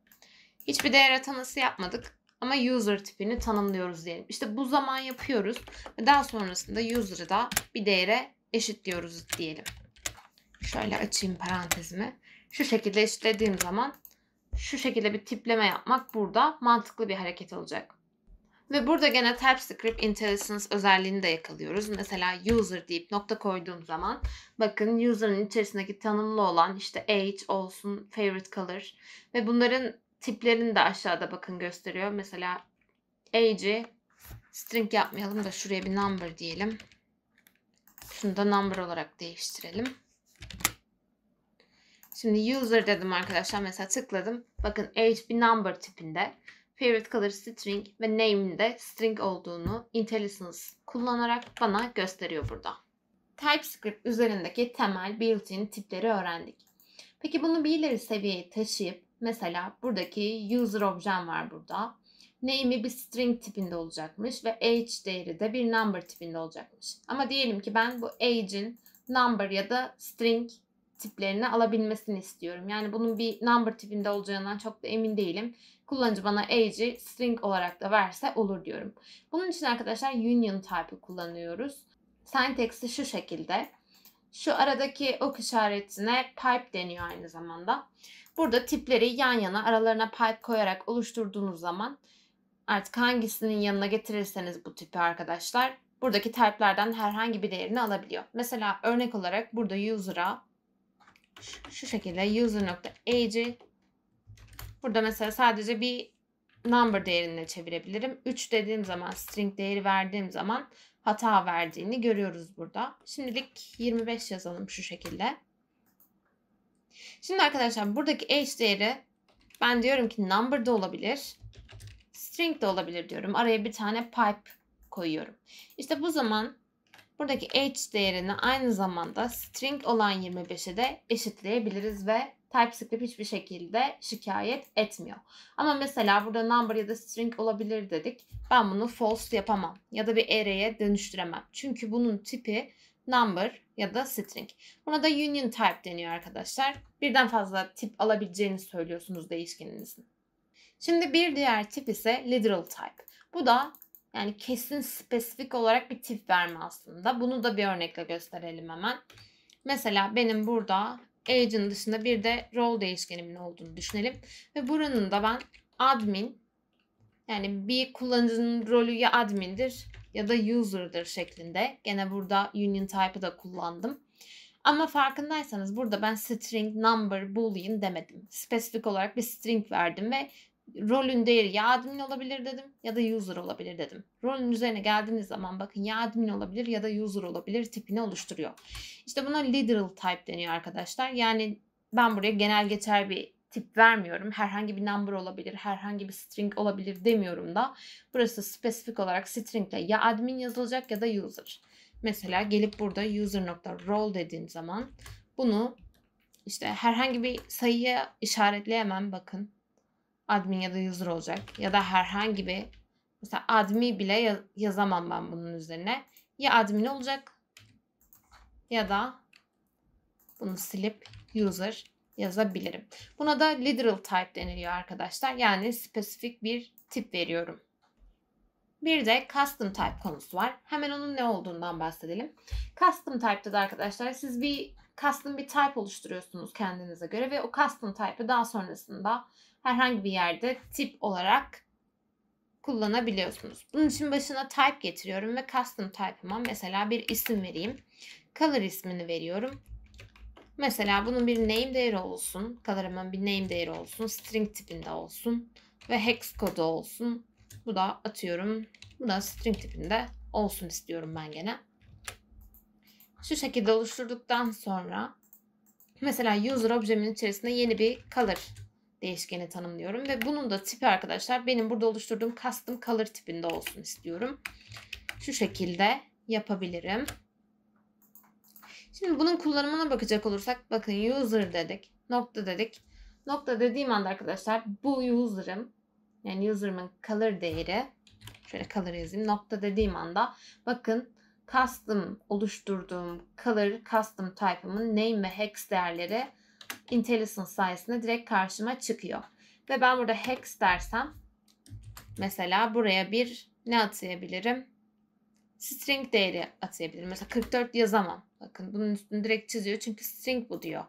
Hiçbir değer ataması yapmadık ama user tipini tanımlıyoruz diyelim. İşte bu zaman yapıyoruz ve daha sonrasında user'ı da bir değere eşitliyoruz diyelim. Şöyle açayım parantezimi. Şu şekilde eşitlediğim zaman şu şekilde bir tipleme yapmak burada mantıklı bir hareket olacak. Ve burada gene TypeScript IntelliSense özelliğini de yakalıyoruz. Mesela user deyip nokta koyduğum zaman bakın user'ın içerisindeki tanımlı olan işte age olsun, favorite color ve bunların tiplerini de aşağıda bakın gösteriyor. Mesela age'i string yapmayalım da şuraya bir number diyelim. Şunu da number olarak değiştirelim. Şimdi user dedim arkadaşlar. Mesela tıkladım. Bakın age bir number tipinde. Favorite color string ve name'in de string olduğunu IntelliSense kullanarak bana gösteriyor burada. TypeScript üzerindeki temel built-in tipleri öğrendik. Peki bunu bir ileri seviyeye taşıyıp mesela buradaki user objem var burada. Name'i bir string tipinde olacakmış ve age değeri de bir number tipinde olacakmış. Ama diyelim ki ben bu age'in number ya da string tiplerini alabilmesini istiyorum. Yani bunun bir number tipinde olacağından çok da emin değilim. Kullanıcı bana age'i string olarak da verse olur diyorum. Bunun için arkadaşlar union type'ı kullanıyoruz. Syntax'i şu şekilde. Şu aradaki ok işaretine pipe deniyor aynı zamanda. Burada tipleri yan yana aralarına pipe koyarak oluşturduğunuz zaman artık hangisinin yanına getirirseniz bu tipi arkadaşlar buradaki type'lerden herhangi bir değerini alabiliyor. Mesela örnek olarak burada user'a şu şekilde user.age burada mesela sadece bir number değerine çevirebilirim. 3 dediğim zaman string değeri verdiğim zaman hata verdiğini görüyoruz burada. Şimdilik 25 yazalım şu şekilde. Şimdi arkadaşlar buradaki age değeri ben diyorum ki number da olabilir. String de olabilir diyorum. Araya bir tane pipe koyuyorum. İşte bu zaman Buradaki h değerini aynı zamanda string olan 25'e de eşitleyebiliriz ve TypeScript hiçbir şekilde şikayet etmiyor. Ama mesela burada number ya da string olabilir dedik. Ben bunu false yapamam ya da bir array'e dönüştüremem. Çünkü bunun tipi number ya da string. Buna da union type deniyor arkadaşlar. Birden fazla tip alabileceğini söylüyorsunuz değişkeninizin. Şimdi bir diğer tip ise literal type. Bu da yani kesin spesifik olarak bir tip verme aslında. Bunu da bir örnekle gösterelim hemen. Mesela benim burada agent dışında bir de role değişkenimin olduğunu düşünelim. Ve buranın da ben admin yani bir kullanıcının rolü ya admindir ya da user'dır şeklinde. Gene burada union type'ı da kullandım. Ama farkındaysanız burada ben string, number, boolean demedim. Spesifik olarak bir string verdim ve rolünde ya admin olabilir dedim ya da user olabilir dedim. Rolün üzerine geldiğiniz zaman bakın ya admin olabilir ya da user olabilir tipini oluşturuyor. İşte buna literal type deniyor arkadaşlar. Yani ben buraya genel geçer bir tip vermiyorum. Herhangi bir number olabilir, herhangi bir string olabilir demiyorum da burası spesifik olarak stringle ya admin yazılacak ya da user. Mesela gelip burada user.role dediğim zaman bunu işte herhangi bir sayıya işaretleyemem bakın admin ya da user olacak ya da herhangi bir mesela admin bile yazamam ben bunun üzerine. Ya admin olacak ya da bunu silip user yazabilirim. Buna da literal type deniliyor arkadaşlar. Yani spesifik bir tip veriyorum. Bir de custom type konusu var. Hemen onun ne olduğundan bahsedelim. Custom type'da da arkadaşlar siz bir custom bir type oluşturuyorsunuz kendinize göre ve o custom type'ı daha sonrasında herhangi bir yerde tip olarak kullanabiliyorsunuz. Bunun için başına type getiriyorum ve custom type'ıma mesela bir isim vereyim. Color ismini veriyorum. Mesela bunun bir name değeri olsun. Color'ımın bir name değeri olsun. String tipinde olsun. Ve hex kodu olsun. Bu da atıyorum. Bu da string tipinde olsun istiyorum ben gene. Şu şekilde oluşturduktan sonra mesela user objemin içerisinde yeni bir color değişkeni tanımlıyorum. Ve bunun da tipi arkadaşlar benim burada oluşturduğum custom color tipinde olsun istiyorum. Şu şekilde yapabilirim. Şimdi bunun kullanımına bakacak olursak bakın user dedik. Nokta dedik. Nokta dediğim anda arkadaşlar bu user'ım yani user'ımın color değeri şöyle color yazayım. Nokta dediğim anda bakın custom oluşturduğum color custom type'ımın name ve hex değerleri IntelliSense sayesinde direkt karşıma çıkıyor. Ve ben burada hex dersem mesela buraya bir ne atayabilirim? String değeri atayabilirim. Mesela 44 yazamam. Bakın bunun üstünü direkt çiziyor çünkü string bu diyor.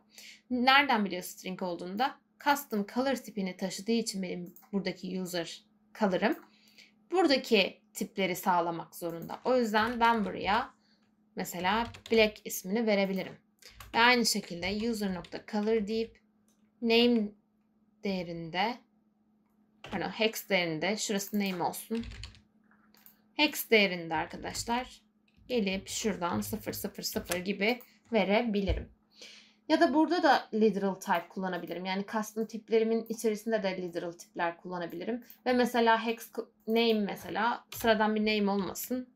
Nereden biliyor string olduğunu da Custom color tipini taşıdığı için benim buradaki user color'ım buradaki tipleri sağlamak zorunda. O yüzden ben buraya mesela black ismini verebilirim. Ve aynı şekilde user.color deyip name değerinde pardon hex değerinde şurası name olsun. Hex değerinde arkadaşlar gelip şuradan 000 gibi verebilirim. Ya da burada da literal type kullanabilirim. Yani custom tiplerimin içerisinde de literal tipler kullanabilirim. Ve mesela hex name mesela sıradan bir name olmasın.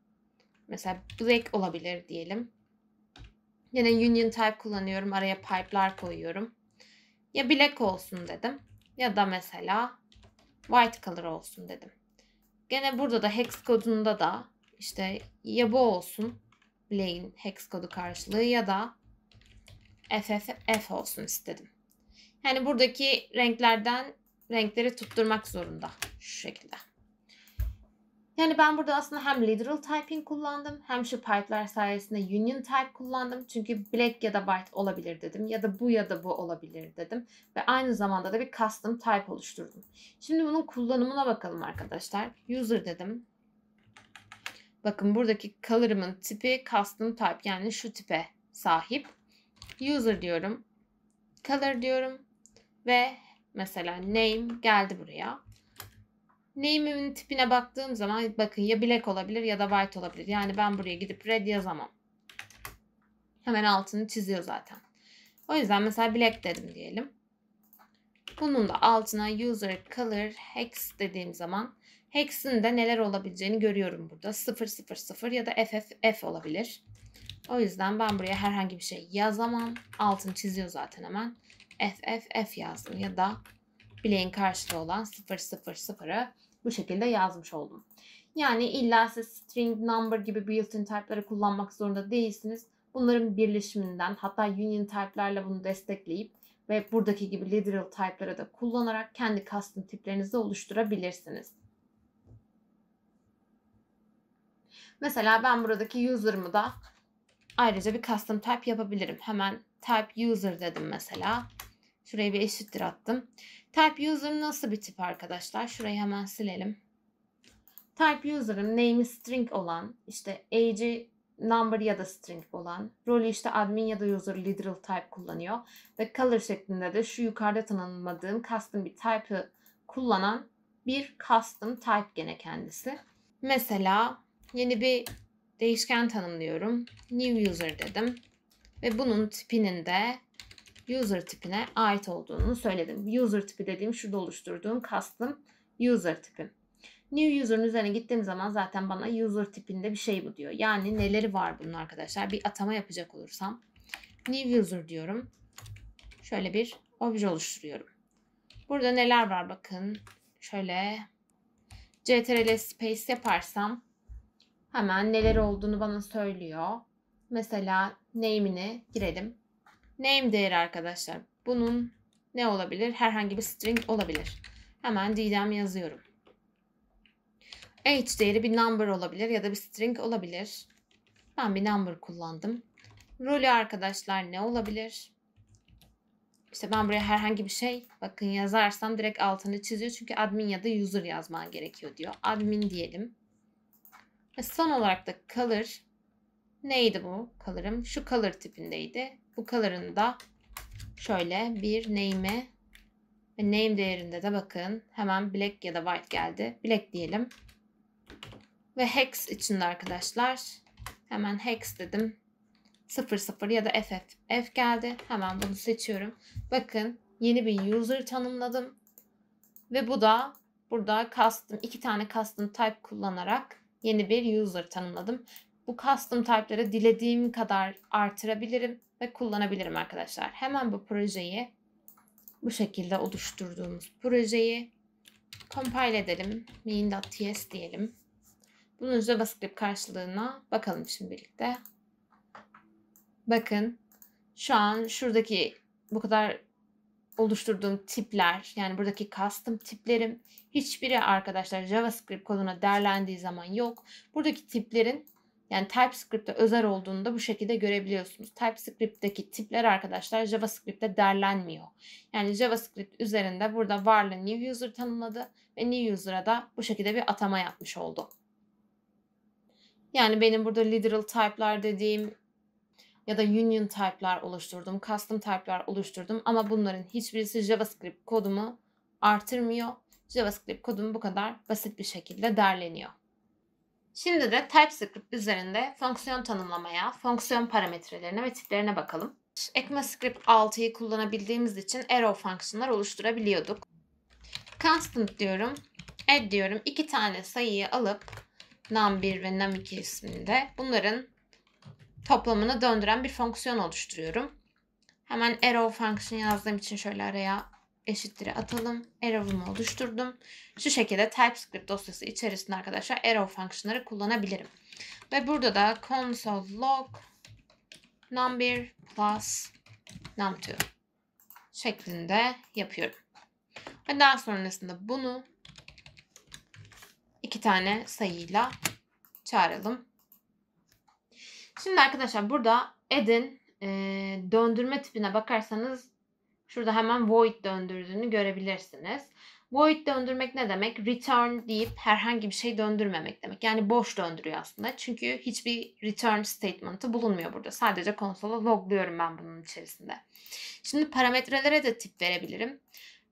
Mesela black olabilir diyelim. Yine union type kullanıyorum. Araya pipe'lar koyuyorum. Ya black olsun dedim. Ya da mesela white color olsun dedim. Gene burada da hex kodunda da işte ya bu olsun black'in hex kodu karşılığı ya da FFF olsun istedim. Yani buradaki renklerden renkleri tutturmak zorunda şu şekilde. Yani ben burada aslında hem literal typing kullandım hem şu pipe'lar sayesinde union type kullandım. Çünkü black ya da white olabilir dedim ya da bu ya da bu olabilir dedim. Ve aynı zamanda da bir custom type oluşturdum. Şimdi bunun kullanımına bakalım arkadaşlar. User dedim. Bakın buradaki color'ımın tipi custom type yani şu tipe sahip. User diyorum. Color diyorum. Ve mesela name geldi buraya. Name'imin tipine baktığım zaman bakın ya black olabilir ya da white olabilir. Yani ben buraya gidip red yazamam. Hemen altını çiziyor zaten. O yüzden mesela black dedim diyelim. Bunun da altına user color hex dediğim zaman hex'in de neler olabileceğini görüyorum burada. 000 ya da fff olabilir. O yüzden ben buraya herhangi bir şey yazamam. Altını çiziyor zaten hemen. FFF yazdım ya da bileğin karşılığı olan 000'ı bu şekilde yazmış oldum. Yani illa siz string, number gibi built-in type'ları kullanmak zorunda değilsiniz. Bunların birleşiminden hatta union type'larla bunu destekleyip ve buradaki gibi literal type'ları da kullanarak kendi custom tiplerinizi oluşturabilirsiniz. Mesela ben buradaki user'ımı da ayrıca bir custom type yapabilirim. Hemen type user dedim mesela. Şuraya bir eşittir attım. Type user nasıl bir tip arkadaşlar? Şurayı hemen silelim. Type user'ın name'i string olan, işte age'i number ya da string olan, rolü işte admin ya da user literal type kullanıyor ve color şeklinde de şu yukarıda tanımladığım custom bir type'ı kullanan bir custom type gene kendisi. Mesela yeni bir değişken tanımlıyorum. New user dedim ve bunun tipinin de user tipine ait olduğunu söyledim. User tipi dediğim şurada oluşturduğum custom user tipi. New user'ın üzerine gittiğim zaman zaten bana user tipinde bir şey bu diyor. Yani neleri var bunun arkadaşlar? Bir atama yapacak olursam new user diyorum. Şöyle bir obje oluşturuyorum. Burada neler var bakın. Şöyle CTRL space yaparsam hemen neler olduğunu bana söylüyor. Mesela name'ini girelim. Name değeri arkadaşlar. Bunun ne olabilir? Herhangi bir string olabilir. Hemen didem yazıyorum. Age değeri bir number olabilir ya da bir string olabilir. Ben bir number kullandım. Rolü arkadaşlar ne olabilir? İşte ben buraya herhangi bir şey bakın yazarsam direkt altını çiziyor. Çünkü admin ya da user yazman gerekiyor diyor. Admin diyelim. Ve son olarak da color neydi bu color'ım? Şu color tipindeydi. Bu kalarını da şöyle bir name'e ve name değerinde de bakın hemen black ya da white geldi. Black diyelim. Ve hex içinde arkadaşlar hemen hex dedim. 00 ya da ff. F geldi. Hemen bunu seçiyorum. Bakın yeni bir user tanımladım. Ve bu da burada custom iki tane custom type kullanarak yeni bir user tanımladım. Bu custom type'ları dilediğim kadar artırabilirim ve kullanabilirim arkadaşlar. Hemen bu projeyi bu şekilde oluşturduğumuz projeyi compile edelim. main.ts diyelim. Bunun JavaScript karşılığına bakalım şimdi birlikte. Bakın şu an şuradaki bu kadar oluşturduğum tipler yani buradaki custom tiplerim hiçbiri arkadaşlar JavaScript koduna derlendiği zaman yok. Buradaki tiplerin yani TypeScript'te özel olduğunu da bu şekilde görebiliyorsunuz. TypeScript'teki tipler arkadaşlar JavaScript'te derlenmiyor. Yani JavaScript üzerinde burada varlı new user tanımladı ve new user'a da bu şekilde bir atama yapmış oldu. Yani benim burada literal type'lar dediğim ya da union type'lar oluşturdum, custom type'lar oluşturdum ama bunların hiçbirisi JavaScript kodumu artırmıyor. JavaScript kodum bu kadar basit bir şekilde derleniyor. Şimdi de TypeScript üzerinde fonksiyon tanımlamaya, fonksiyon parametrelerine ve tiplerine bakalım. ECMAScript 6'yı kullanabildiğimiz için arrow fonksiyonlar oluşturabiliyorduk. Constant diyorum, add diyorum. iki tane sayıyı alıp num1 ve num2 isminde bunların toplamını döndüren bir fonksiyon oluşturuyorum. Hemen arrow function yazdığım için şöyle araya Eşittir'i atalım. Arrow'umu oluşturdum. Şu şekilde TypeScript dosyası içerisinde arkadaşlar arrow fonksiyonları kullanabilirim. Ve burada da console log num plus num2 şeklinde yapıyorum. Ve daha sonrasında bunu iki tane sayıyla çağıralım. Şimdi arkadaşlar burada addin e, döndürme tipine bakarsanız Şurada hemen void döndürdüğünü görebilirsiniz. Void döndürmek ne demek? Return deyip herhangi bir şey döndürmemek demek. Yani boş döndürüyor aslında. Çünkü hiçbir return statement'ı bulunmuyor burada. Sadece konsola logluyorum ben bunun içerisinde. Şimdi parametrelere de tip verebilirim.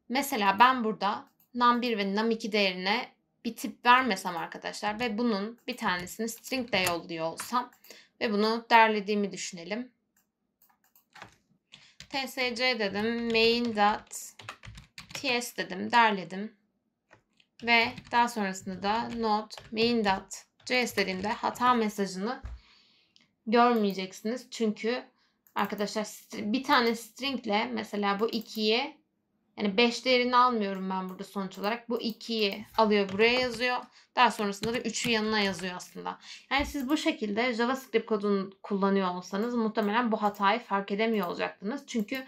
Mesela ben burada num1 ve num2 değerine bir tip vermesem arkadaşlar ve bunun bir tanesini string de yolluyor olsam ve bunu derlediğimi düşünelim tsc dedim. main.ts dedim. Derledim. Ve daha sonrasında da node main.js dediğimde hata mesajını görmeyeceksiniz. Çünkü arkadaşlar bir tane stringle mesela bu ikiye yani 5 değerini almıyorum ben burada sonuç olarak. Bu 2'yi alıyor buraya yazıyor. Daha sonrasında da 3'ü yanına yazıyor aslında. Yani siz bu şekilde JavaScript kodunu kullanıyor olsanız muhtemelen bu hatayı fark edemiyor olacaktınız. Çünkü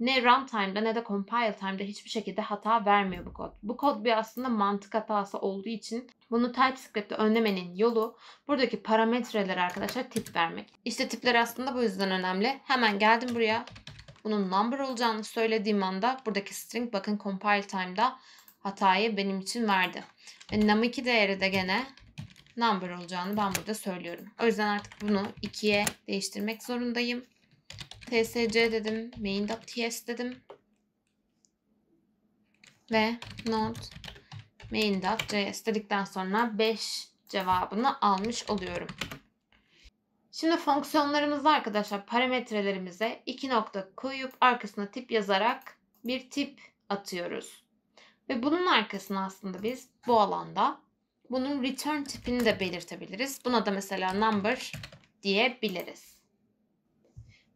ne runtime'da ne de compile time'da hiçbir şekilde hata vermiyor bu kod. Bu kod bir aslında mantık hatası olduğu için bunu TypeScript'te önlemenin yolu buradaki parametrelere arkadaşlar tip vermek. İşte tipler aslında bu yüzden önemli. Hemen geldim buraya bunun number olacağını söylediğim anda buradaki string bakın compile time'da hatayı benim için verdi. Ve num2 değeri de gene number olacağını ben burada söylüyorum. O yüzden artık bunu 2'ye değiştirmek zorundayım. tsc dedim. main.ts dedim. Ve node main.js dedikten sonra 5 cevabını almış oluyorum. Şimdi fonksiyonlarımızda arkadaşlar parametrelerimize iki nokta koyup arkasına tip yazarak bir tip atıyoruz. Ve bunun arkasına aslında biz bu alanda bunun return tipini de belirtebiliriz. Buna da mesela number diyebiliriz.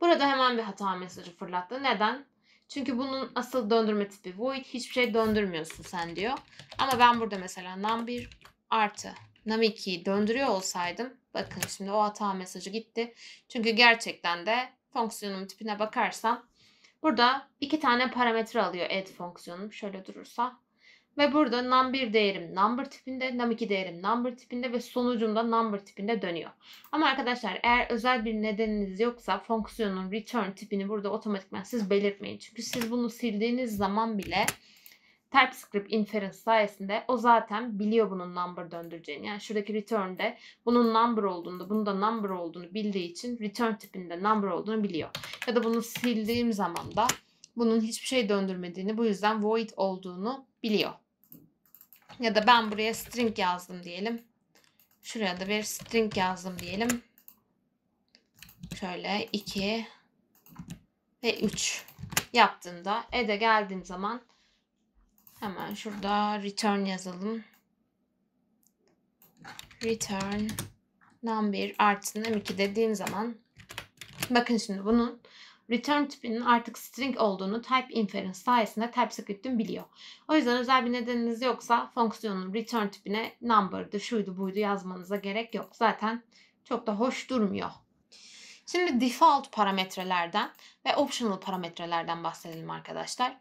Burada hemen bir hata mesajı fırlattı. Neden? Çünkü bunun asıl döndürme tipi void. Hiçbir şey döndürmüyorsun sen diyor. Ama ben burada mesela num1 artı num2'yi döndürüyor olsaydım Bakın şimdi o hata mesajı gitti. Çünkü gerçekten de fonksiyonum tipine bakarsam burada iki tane parametre alıyor add fonksiyonum. Şöyle durursa. Ve burada number değerim number tipinde, num2 değerim number tipinde ve sonucumda number tipinde dönüyor. Ama arkadaşlar eğer özel bir nedeniniz yoksa fonksiyonun return tipini burada otomatikman siz belirtmeyin. Çünkü siz bunu sildiğiniz zaman bile TypeScript inference sayesinde o zaten biliyor bunun number döndüreceğini. Yani şuradaki return'de bunun number olduğunu, bunun da number olduğunu bildiği için return tipinde number olduğunu biliyor. Ya da bunu sildiğim zaman da bunun hiçbir şey döndürmediğini, bu yüzden void olduğunu biliyor. Ya da ben buraya string yazdım diyelim. Şuraya da bir string yazdım diyelim. Şöyle 2 ve 3 yaptığımda ede geldiğim zaman Hemen şurada return yazalım. Return number 1 artı 2 dediğim zaman bakın şimdi bunun return tipinin artık string olduğunu type inference sayesinde TypeScript'in biliyor. O yüzden özel bir nedeniniz yoksa fonksiyonun return tipine number'dı, şuydu buydu yazmanıza gerek yok. Zaten çok da hoş durmuyor. Şimdi default parametrelerden ve optional parametrelerden bahsedelim arkadaşlar.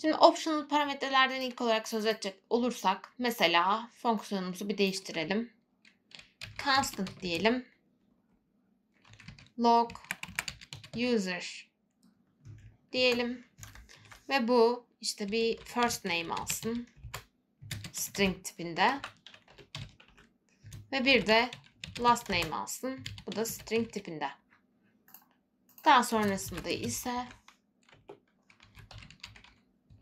Şimdi optional parametrelerden ilk olarak söz edecek olursak mesela fonksiyonumuzu bir değiştirelim. Constant diyelim. Log user diyelim. Ve bu işte bir first name alsın. String tipinde. Ve bir de last name alsın. Bu da string tipinde. Daha sonrasında ise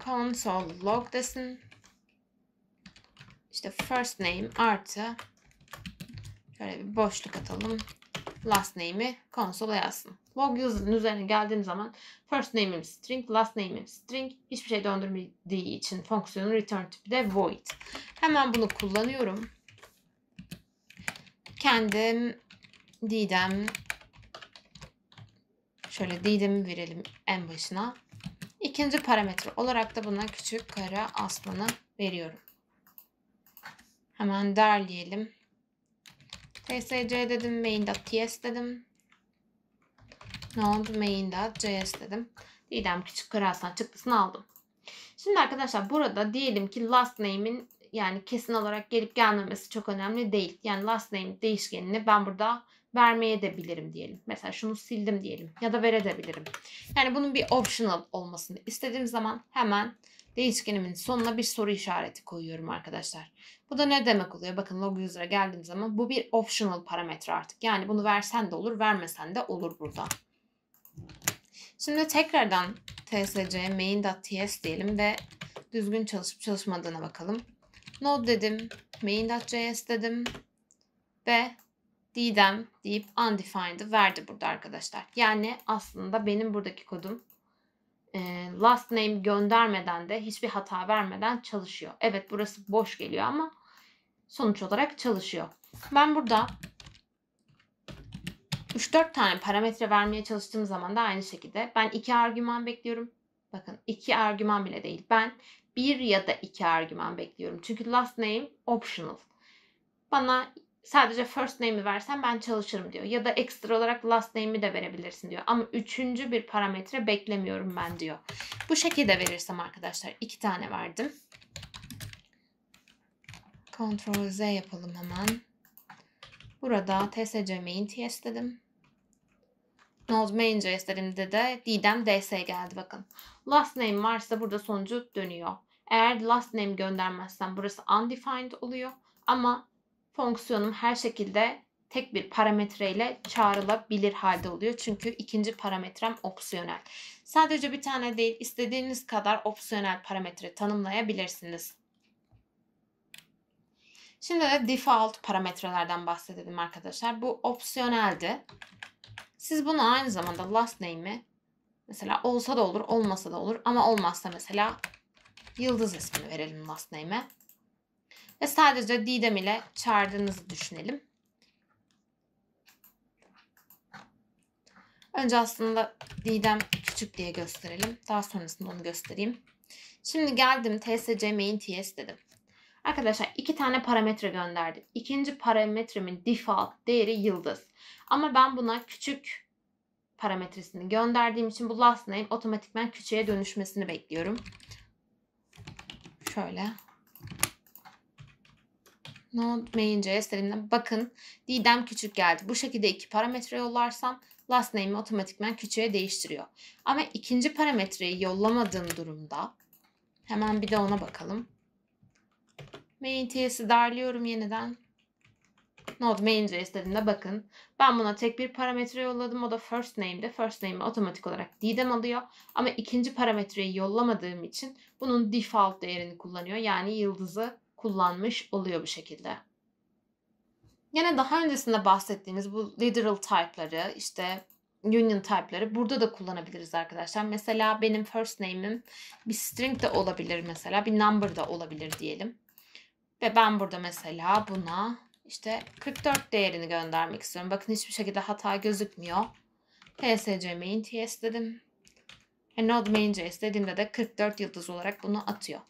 console log desin. İşte first name artı şöyle bir boşluk atalım. Last name'i konsola yazsın. Log yazının üzerine geldiğim zaman first name'im string, last name'im string. Hiçbir şey döndürmediği için fonksiyonun return tipi de void. Hemen bunu kullanıyorum. Kendim Didem şöyle Didem verelim en başına. İkinci parametre olarak da buna küçük kara aslanı veriyorum. Hemen derleyelim. tsc dedim, main.ts dedim. Ne oldu? Main.js dedim. Didem küçük kara aslan çıktısını aldım. Şimdi arkadaşlar burada diyelim ki last name'in yani kesin olarak gelip gelmemesi çok önemli değil. Yani last name değişkenini ben burada vermeye de bilirim diyelim. Mesela şunu sildim diyelim ya da verebilirim. Yani bunun bir optional olmasını istediğim zaman hemen değişkenimin sonuna bir soru işareti koyuyorum arkadaşlar. Bu da ne demek oluyor? Bakın log user'a geldiğim zaman bu bir optional parametre artık. Yani bunu versen de olur, vermesen de olur burada. Şimdi tekrardan tsc main.ts diyelim ve düzgün çalışıp çalışmadığına bakalım. Node dedim, main.js dedim ve Didem deyip undefined'ı verdi burada arkadaşlar. Yani aslında benim buradaki kodum e, last name göndermeden de hiçbir hata vermeden çalışıyor. Evet burası boş geliyor ama sonuç olarak çalışıyor. Ben burada 3-4 tane parametre vermeye çalıştığım zaman da aynı şekilde ben 2 argüman bekliyorum. Bakın 2 argüman bile değil. Ben 1 ya da 2 argüman bekliyorum. Çünkü last name optional. Bana sadece first name'i versen ben çalışırım diyor. Ya da ekstra olarak last name'i de verebilirsin diyor. Ama üçüncü bir parametre beklemiyorum ben diyor. Bu şekilde verirsem arkadaşlar iki tane verdim. Ctrl Z yapalım hemen. Burada tsc main.ts dedim. Node main.js dediğimde de Didem ds geldi bakın. Last name varsa burada sonucu dönüyor. Eğer last name göndermezsen burası undefined oluyor. Ama fonksiyonum her şekilde tek bir parametreyle çağrılabilir halde oluyor. Çünkü ikinci parametrem opsiyonel. Sadece bir tane değil istediğiniz kadar opsiyonel parametre tanımlayabilirsiniz. Şimdi de default parametrelerden bahsedelim arkadaşlar. Bu opsiyoneldi. Siz bunu aynı zamanda last name'i mesela olsa da olur olmasa da olur ama olmazsa mesela yıldız ismini verelim last name'e. Ve sadece Didem ile çağırdığınızı düşünelim. Önce aslında Didem küçük diye gösterelim. Daha sonrasında onu göstereyim. Şimdi geldim TSC main TS dedim. Arkadaşlar iki tane parametre gönderdim. İkinci parametremin default değeri yıldız. Ama ben buna küçük parametresini gönderdiğim için bu last name otomatikman küçüğe dönüşmesini bekliyorum. Şöyle node.main.js terimine bakın. Didem küçük geldi. Bu şekilde iki parametre yollarsam last name'i otomatikman küçüğe değiştiriyor. Ama ikinci parametreyi yollamadığım durumda hemen bir de ona bakalım. Main t'si darlıyorum yeniden. Node main.js dediğimde bakın. Ben buna tek bir parametre yolladım. O da first name'de. First name'i otomatik olarak Didem alıyor. Ama ikinci parametreyi yollamadığım için bunun default değerini kullanıyor. Yani yıldızı kullanmış oluyor bu şekilde. Yine daha öncesinde bahsettiğimiz bu literal type'ları işte union type'ları burada da kullanabiliriz arkadaşlar. Mesela benim first name'im bir string de olabilir mesela bir number da olabilir diyelim. Ve ben burada mesela buna işte 44 değerini göndermek istiyorum. Bakın hiçbir şekilde hata gözükmüyor. psc main ts dedim. E, node main.js dediğimde de 44 yıldız olarak bunu atıyor.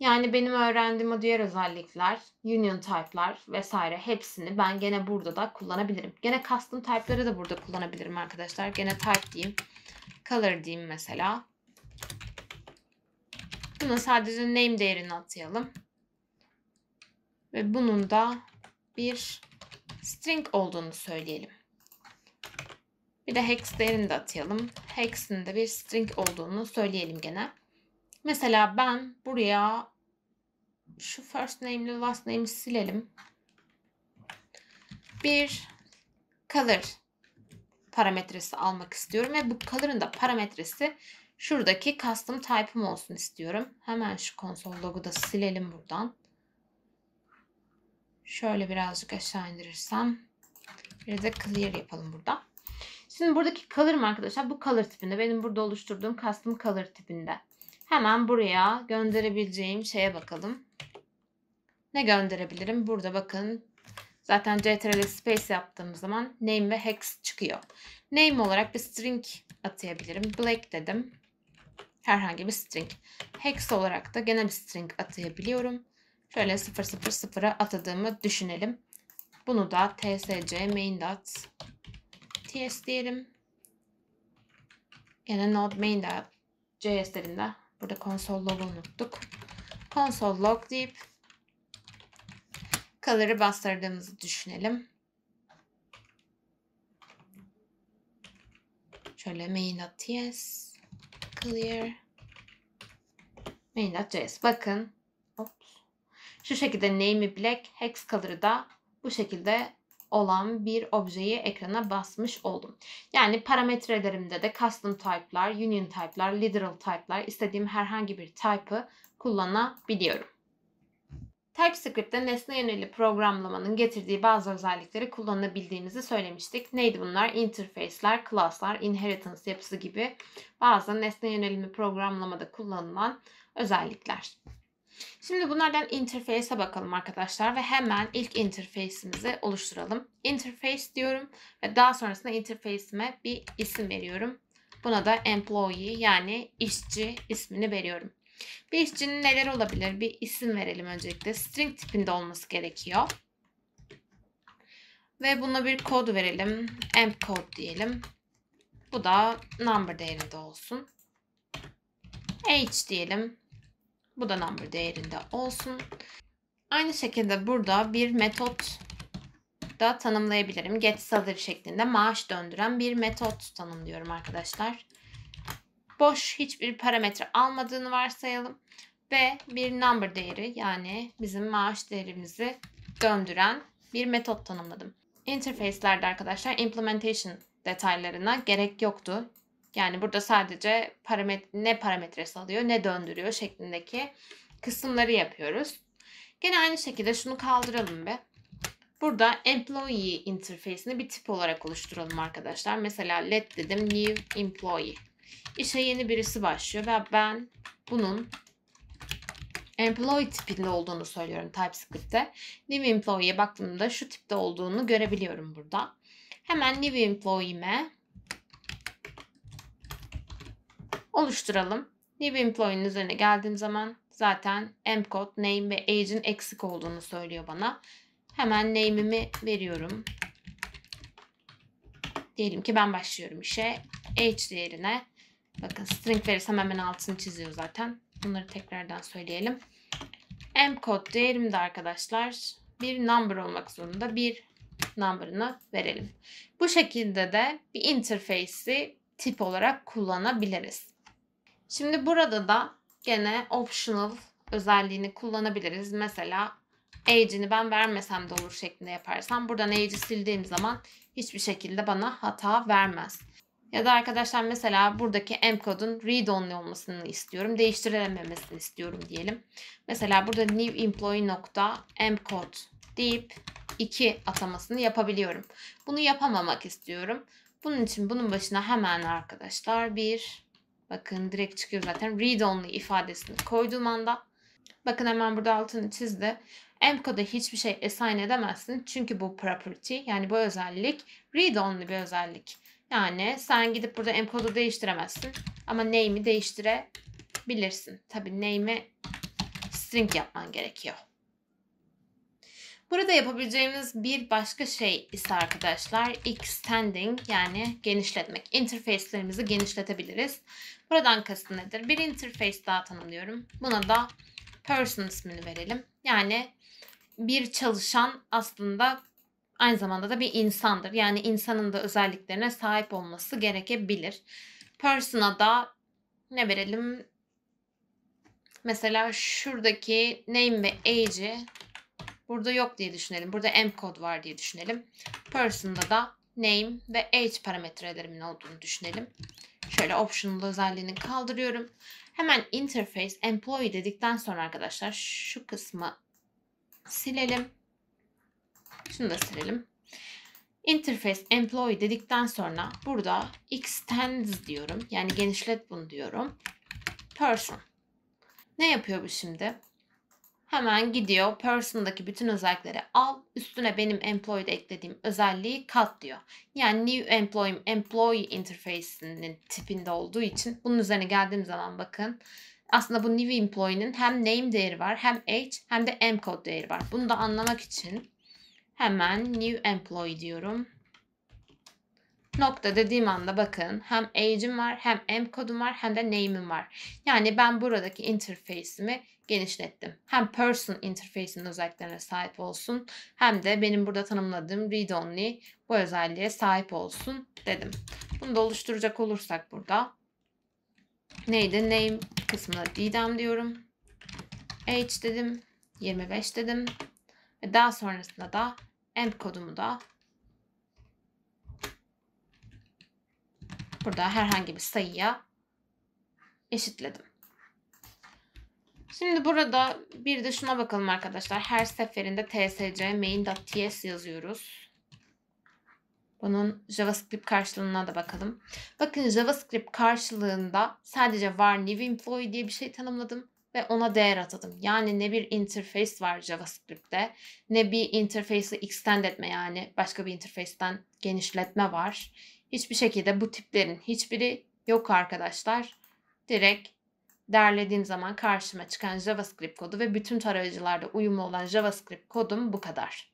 Yani benim öğrendiğim o diğer özellikler, union type'lar vesaire hepsini ben gene burada da kullanabilirim. Gene custom type'ları da burada kullanabilirim arkadaşlar. Gene type diyeyim. Color diyeyim mesela. Buna sadece name değerini atayalım. Ve bunun da bir string olduğunu söyleyelim. Bir de hex değerini de atayalım. Hex'in de bir string olduğunu söyleyelim gene. Mesela ben buraya şu first name'li last name'i silelim. Bir color parametresi almak istiyorum ve bu color'ın da parametresi şuradaki custom type'ım olsun istiyorum. Hemen şu konsol logo da silelim buradan. Şöyle birazcık aşağı indirirsem bir de clear yapalım burada. Şimdi buradaki color'ım arkadaşlar bu color tipinde. Benim burada oluşturduğum custom color tipinde. Hemen buraya gönderebileceğim şeye bakalım. Ne gönderebilirim? Burada bakın zaten ctrl space yaptığım zaman name ve hex çıkıyor. Name olarak bir string atayabilirim. Black dedim. Herhangi bir string. Hex olarak da gene bir string atayabiliyorum. Şöyle 000'a atadığımı düşünelim. Bunu da tsc main.ts diyelim. Yine node main.js'lerinde Burada konsol log'u unuttuk. konsol log deyip color'ı bastırdığımızı düşünelim. Şöyle main.ts clear main.js bakın. Oops. Şu şekilde name'i black, hex color'ı da bu şekilde olan bir objeyi ekrana basmış oldum. Yani parametrelerimde de custom type'lar, union type'lar, literal type'lar istediğim herhangi bir type'ı kullanabiliyorum. TypeScript'te nesne yönelik programlamanın getirdiği bazı özellikleri kullanabildiğimizi söylemiştik. Neydi bunlar? Interface'ler, class'lar, inheritance yapısı gibi bazı nesne yönelimi programlamada kullanılan özellikler. Şimdi bunlardan interface'e bakalım arkadaşlar ve hemen ilk interface'imizi oluşturalım. Interface diyorum ve daha sonrasında interface'ime bir isim veriyorum. Buna da employee yani işçi ismini veriyorum. Bir işçinin neler olabilir? Bir isim verelim öncelikle. String tipinde olması gerekiyor. Ve buna bir kod verelim. Emp code diyelim. Bu da number değerinde olsun. H diyelim. Bu da number değerinde olsun. Aynı şekilde burada bir metot da tanımlayabilirim. Get salary şeklinde maaş döndüren bir metot tanımlıyorum arkadaşlar. Boş hiçbir parametre almadığını varsayalım ve bir number değeri yani bizim maaş değerimizi döndüren bir metot tanımladım. Interface'lerde arkadaşlar implementation detaylarına gerek yoktu. Yani burada sadece paramet ne parametresi alıyor ne döndürüyor şeklindeki kısımları yapıyoruz. Gene aynı şekilde şunu kaldıralım be. Burada employee interface'ini bir tip olarak oluşturalım arkadaşlar. Mesela let dedim new employee. İşe yeni birisi başlıyor ve ben bunun employee tipinde olduğunu söylüyorum TypeScript'te. New employee'ye baktığımda şu tipte olduğunu görebiliyorum burada. Hemen new employee'me oluşturalım. New Employee'nin üzerine geldiğim zaman zaten mcode, name ve age'in eksik olduğunu söylüyor bana. Hemen name'imi veriyorum. Diyelim ki ben başlıyorum işe. Age değerine bakın string verirsem hemen altını çiziyor zaten. Bunları tekrardan söyleyelim. mcode değerim de arkadaşlar bir number olmak zorunda. Bir number'ını verelim. Bu şekilde de bir interface'i tip olarak kullanabiliriz. Şimdi burada da gene optional özelliğini kullanabiliriz. Mesela age'ini ben vermesem de olur şeklinde yaparsam buradan age'i sildiğim zaman hiçbir şekilde bana hata vermez. Ya da arkadaşlar mesela buradaki M kodun read only olmasını istiyorum. Değiştirilememesini istiyorum diyelim. Mesela burada new employee nokta M kod deyip 2 atamasını yapabiliyorum. Bunu yapamamak istiyorum. Bunun için bunun başına hemen arkadaşlar bir Bakın direkt çıkıyor zaten. Read only ifadesini koyduğum anda. Bakın hemen burada altını çizdi. Emco'da hiçbir şey assign edemezsin. Çünkü bu property yani bu özellik read only bir özellik. Yani sen gidip burada Emco'da değiştiremezsin. Ama name'i değiştirebilirsin. Tabi name'i string yapman gerekiyor. Burada yapabileceğimiz bir başka şey ise arkadaşlar extending yani genişletmek. Interface'lerimizi genişletebiliriz. Buradan kastı nedir? Bir interface daha tanımlıyorum. Buna da person ismini verelim. Yani bir çalışan aslında aynı zamanda da bir insandır. Yani insanın da özelliklerine sahip olması gerekebilir. Person'a da ne verelim? Mesela şuradaki name ve age'i burada yok diye düşünelim. Burada m kod var diye düşünelim. Person'da da name ve age parametrelerimin olduğunu düşünelim. Şöyle optional özelliğini kaldırıyorum. Hemen interface employee dedikten sonra arkadaşlar şu kısmı silelim. Şunu da silelim. Interface employee dedikten sonra burada extends diyorum. Yani genişlet bunu diyorum. Person. Ne yapıyor bu şimdi? Hemen gidiyor person'daki bütün özellikleri al üstüne benim employee'de eklediğim özelliği kat diyor. Yani new employee, employee interface'inin tipinde olduğu için bunun üzerine geldiğim zaman bakın aslında bu new employee'nin hem name değeri var hem age hem de m code değeri var. Bunu da anlamak için hemen new employee diyorum. Nokta dediğim anda bakın hem age'im var hem m kodum var hem de name'im var. Yani ben buradaki interface'imi genişlettim. Hem person interface'in özelliklerine sahip olsun hem de benim burada tanımladığım read-only bu özelliğe sahip olsun dedim. Bunu da oluşturacak olursak burada neydi? Name kısmına Didem diyorum. Age dedim. 25 dedim. Ve daha sonrasında da end kodumu da burada herhangi bir sayıya eşitledim. Şimdi burada bir de şuna bakalım arkadaşlar. Her seferinde tsc main.ts yazıyoruz. Bunun JavaScript karşılığına da bakalım. Bakın JavaScript karşılığında sadece var new employee diye bir şey tanımladım ve ona değer atadım. Yani ne bir interface var JavaScript'te ne bir interface'i extend etme yani başka bir interface'ten genişletme var. Hiçbir şekilde bu tiplerin hiçbiri yok arkadaşlar. Direkt derlediğim zaman karşıma çıkan JavaScript kodu ve bütün tarayıcılarda uyumlu olan JavaScript kodum bu kadar.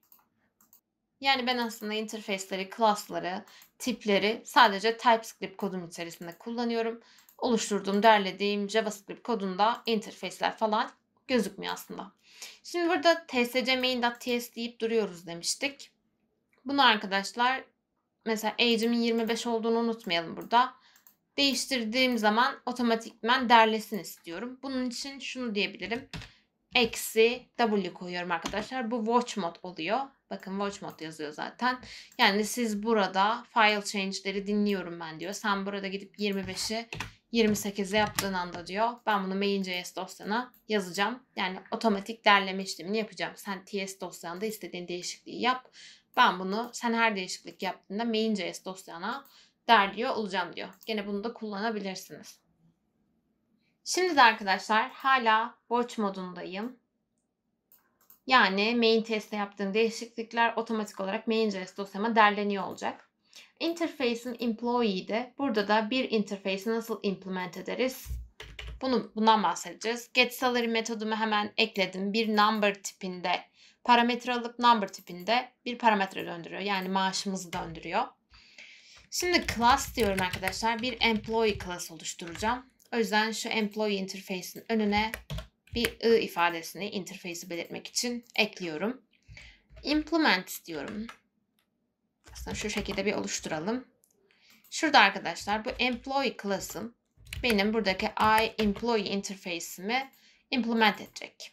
Yani ben aslında interface'leri, class'ları, tipleri sadece TypeScript kodum içerisinde kullanıyorum. Oluşturduğum, derlediğim JavaScript kodunda interface'ler falan gözükmüyor aslında. Şimdi burada tscmain.ts deyip duruyoruz demiştik. Bunu arkadaşlar mesela age'imin 25 olduğunu unutmayalım burada değiştirdiğim zaman otomatikmen derlesin istiyorum. Bunun için şunu diyebilirim. Eksi W koyuyorum arkadaşlar. Bu watch mod oluyor. Bakın watch mod yazıyor zaten. Yani siz burada file change'leri dinliyorum ben diyor. Sen burada gidip 25'i 28'e yaptığın anda diyor. Ben bunu main.js dosyana yazacağım. Yani otomatik derleme işlemini yapacağım. Sen TS dosyanda istediğin değişikliği yap. Ben bunu sen her değişiklik yaptığında main.js dosyana derliyor olacağım diyor. Gene bunu da kullanabilirsiniz. Şimdi de arkadaşlar hala borç modundayım. Yani main testte yaptığım değişiklikler otomatik olarak main test dosyama derleniyor olacak. Interface'in employee'de Burada da bir interface'i nasıl implement ederiz? Bunu, bundan bahsedeceğiz. GetSalary metodumu hemen ekledim. Bir number tipinde parametre alıp number tipinde bir parametre döndürüyor. Yani maaşımızı döndürüyor. Şimdi class diyorum arkadaşlar. Bir employee class oluşturacağım. O yüzden şu employee interface'in önüne bir i ifadesini interface'i belirtmek için ekliyorum. Implement diyorum. Aslında şu şekilde bir oluşturalım. Şurada arkadaşlar bu employee class'ın benim buradaki I employee interface'imi implement edecek.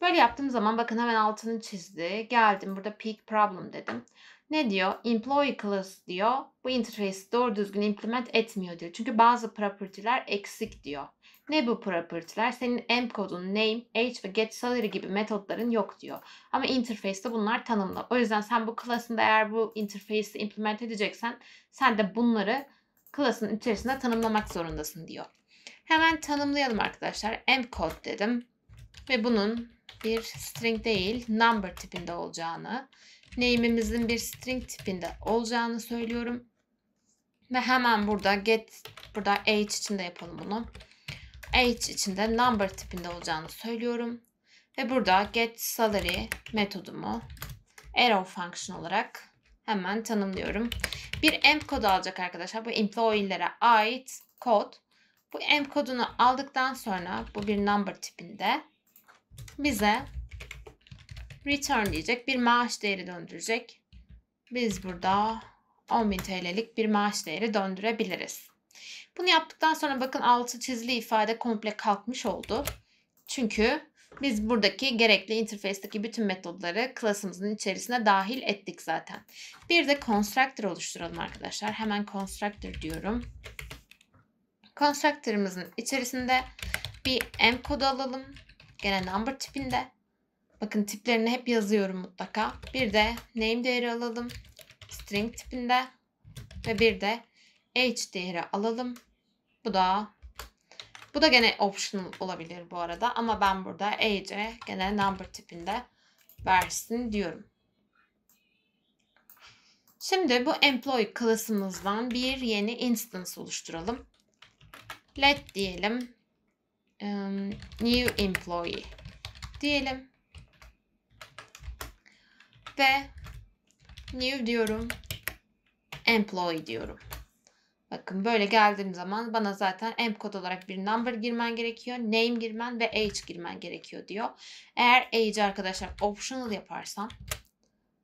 Böyle yaptığım zaman bakın hemen altını çizdi. Geldim burada peak problem dedim. Ne diyor? Employee class diyor. Bu interface doğru düzgün implement etmiyor diyor. Çünkü bazı property'ler eksik diyor. Ne bu property'ler? Senin M kodun name, age ve get salary gibi metotların yok diyor. Ama interface'te bunlar tanımlı. O yüzden sen bu class'ında eğer bu interface'i implement edeceksen sen de bunları class'ın içerisinde tanımlamak zorundasın diyor. Hemen tanımlayalım arkadaşlar. M kod dedim ve bunun bir string değil number tipinde olacağını name'imizin bir string tipinde olacağını söylüyorum. Ve hemen burada get burada age içinde yapalım bunu. Age içinde number tipinde olacağını söylüyorum. Ve burada get salary metodumu arrow function olarak hemen tanımlıyorum. Bir emp kodu alacak arkadaşlar. Bu employee'lere ait kod. Bu emp kodunu aldıktan sonra bu bir number tipinde bize return diyecek. Bir maaş değeri döndürecek. Biz burada 10.000 TL'lik bir maaş değeri döndürebiliriz. Bunu yaptıktan sonra bakın altı çizili ifade komple kalkmış oldu. Çünkü biz buradaki gerekli interface'deki bütün metodları klasımızın içerisine dahil ettik zaten. Bir de constructor oluşturalım arkadaşlar. Hemen constructor diyorum. Constructor'ımızın içerisinde bir m kodu alalım. Gene number tipinde. Bakın tiplerini hep yazıyorum mutlaka. Bir de name değeri alalım. String tipinde. Ve bir de age değeri alalım. Bu da bu da gene optional olabilir bu arada ama ben burada age'e gene number tipinde versin diyorum. Şimdi bu employee klasımızdan bir yeni instance oluşturalım. Let diyelim. Um, new employee diyelim ve new diyorum. Employee diyorum. Bakın böyle geldiğim zaman bana zaten emp kod olarak bir number girmen gerekiyor. Name girmen ve age girmen gerekiyor diyor. Eğer age arkadaşlar optional yaparsam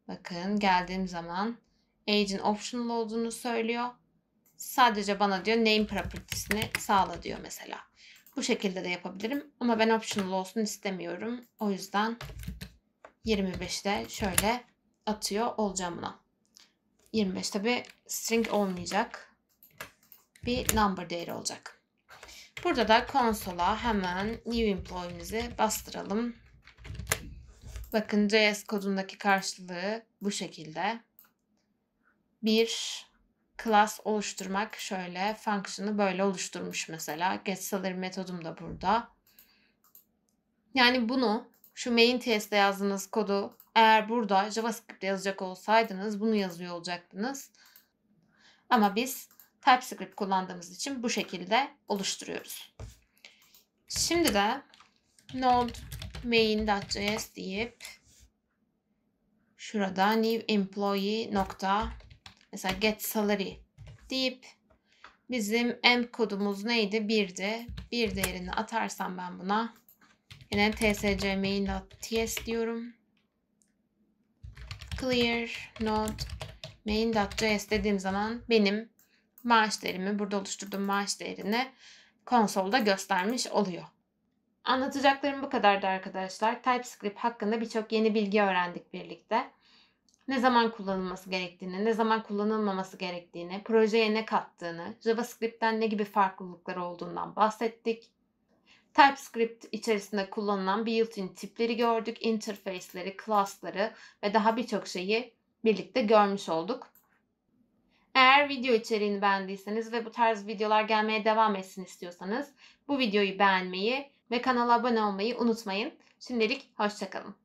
bakın geldiğim zaman age'in optional olduğunu söylüyor. Sadece bana diyor name propertiesini sağla diyor mesela. Bu şekilde de yapabilirim ama ben optional olsun istemiyorum. O yüzden 25'te şöyle atıyor olacağım buna. 25 tabi string olmayacak. Bir number değeri olacak. Burada da konsola hemen new employee'mizi bastıralım. Bakın JS kodundaki karşılığı bu şekilde. Bir class oluşturmak şöyle function'ı böyle oluşturmuş mesela. GetSalary metodum da burada. Yani bunu şu main testte yazdığınız kodu eğer burada JavaScript yazacak olsaydınız bunu yazıyor olacaktınız. Ama biz TypeScript kullandığımız için bu şekilde oluşturuyoruz. Şimdi de node main.js deyip şurada new employee nokta mesela get salary deyip bizim m kodumuz neydi? 1'di. 1 değerini atarsam ben buna Yine tsc main diyorum. Clear node main.js dediğim zaman benim maaş değerimi, burada oluşturduğum maaş değerini konsolda göstermiş oluyor. Anlatacaklarım bu kadardı arkadaşlar. TypeScript hakkında birçok yeni bilgi öğrendik birlikte. Ne zaman kullanılması gerektiğini, ne zaman kullanılmaması gerektiğini, projeye ne kattığını, JavaScript'ten ne gibi farklılıkları olduğundan bahsettik. TypeScript içerisinde kullanılan built-in tipleri gördük, interface'leri, class'ları ve daha birçok şeyi birlikte görmüş olduk. Eğer video içeriğini beğendiyseniz ve bu tarz videolar gelmeye devam etsin istiyorsanız bu videoyu beğenmeyi ve kanala abone olmayı unutmayın. Şimdilik hoşçakalın.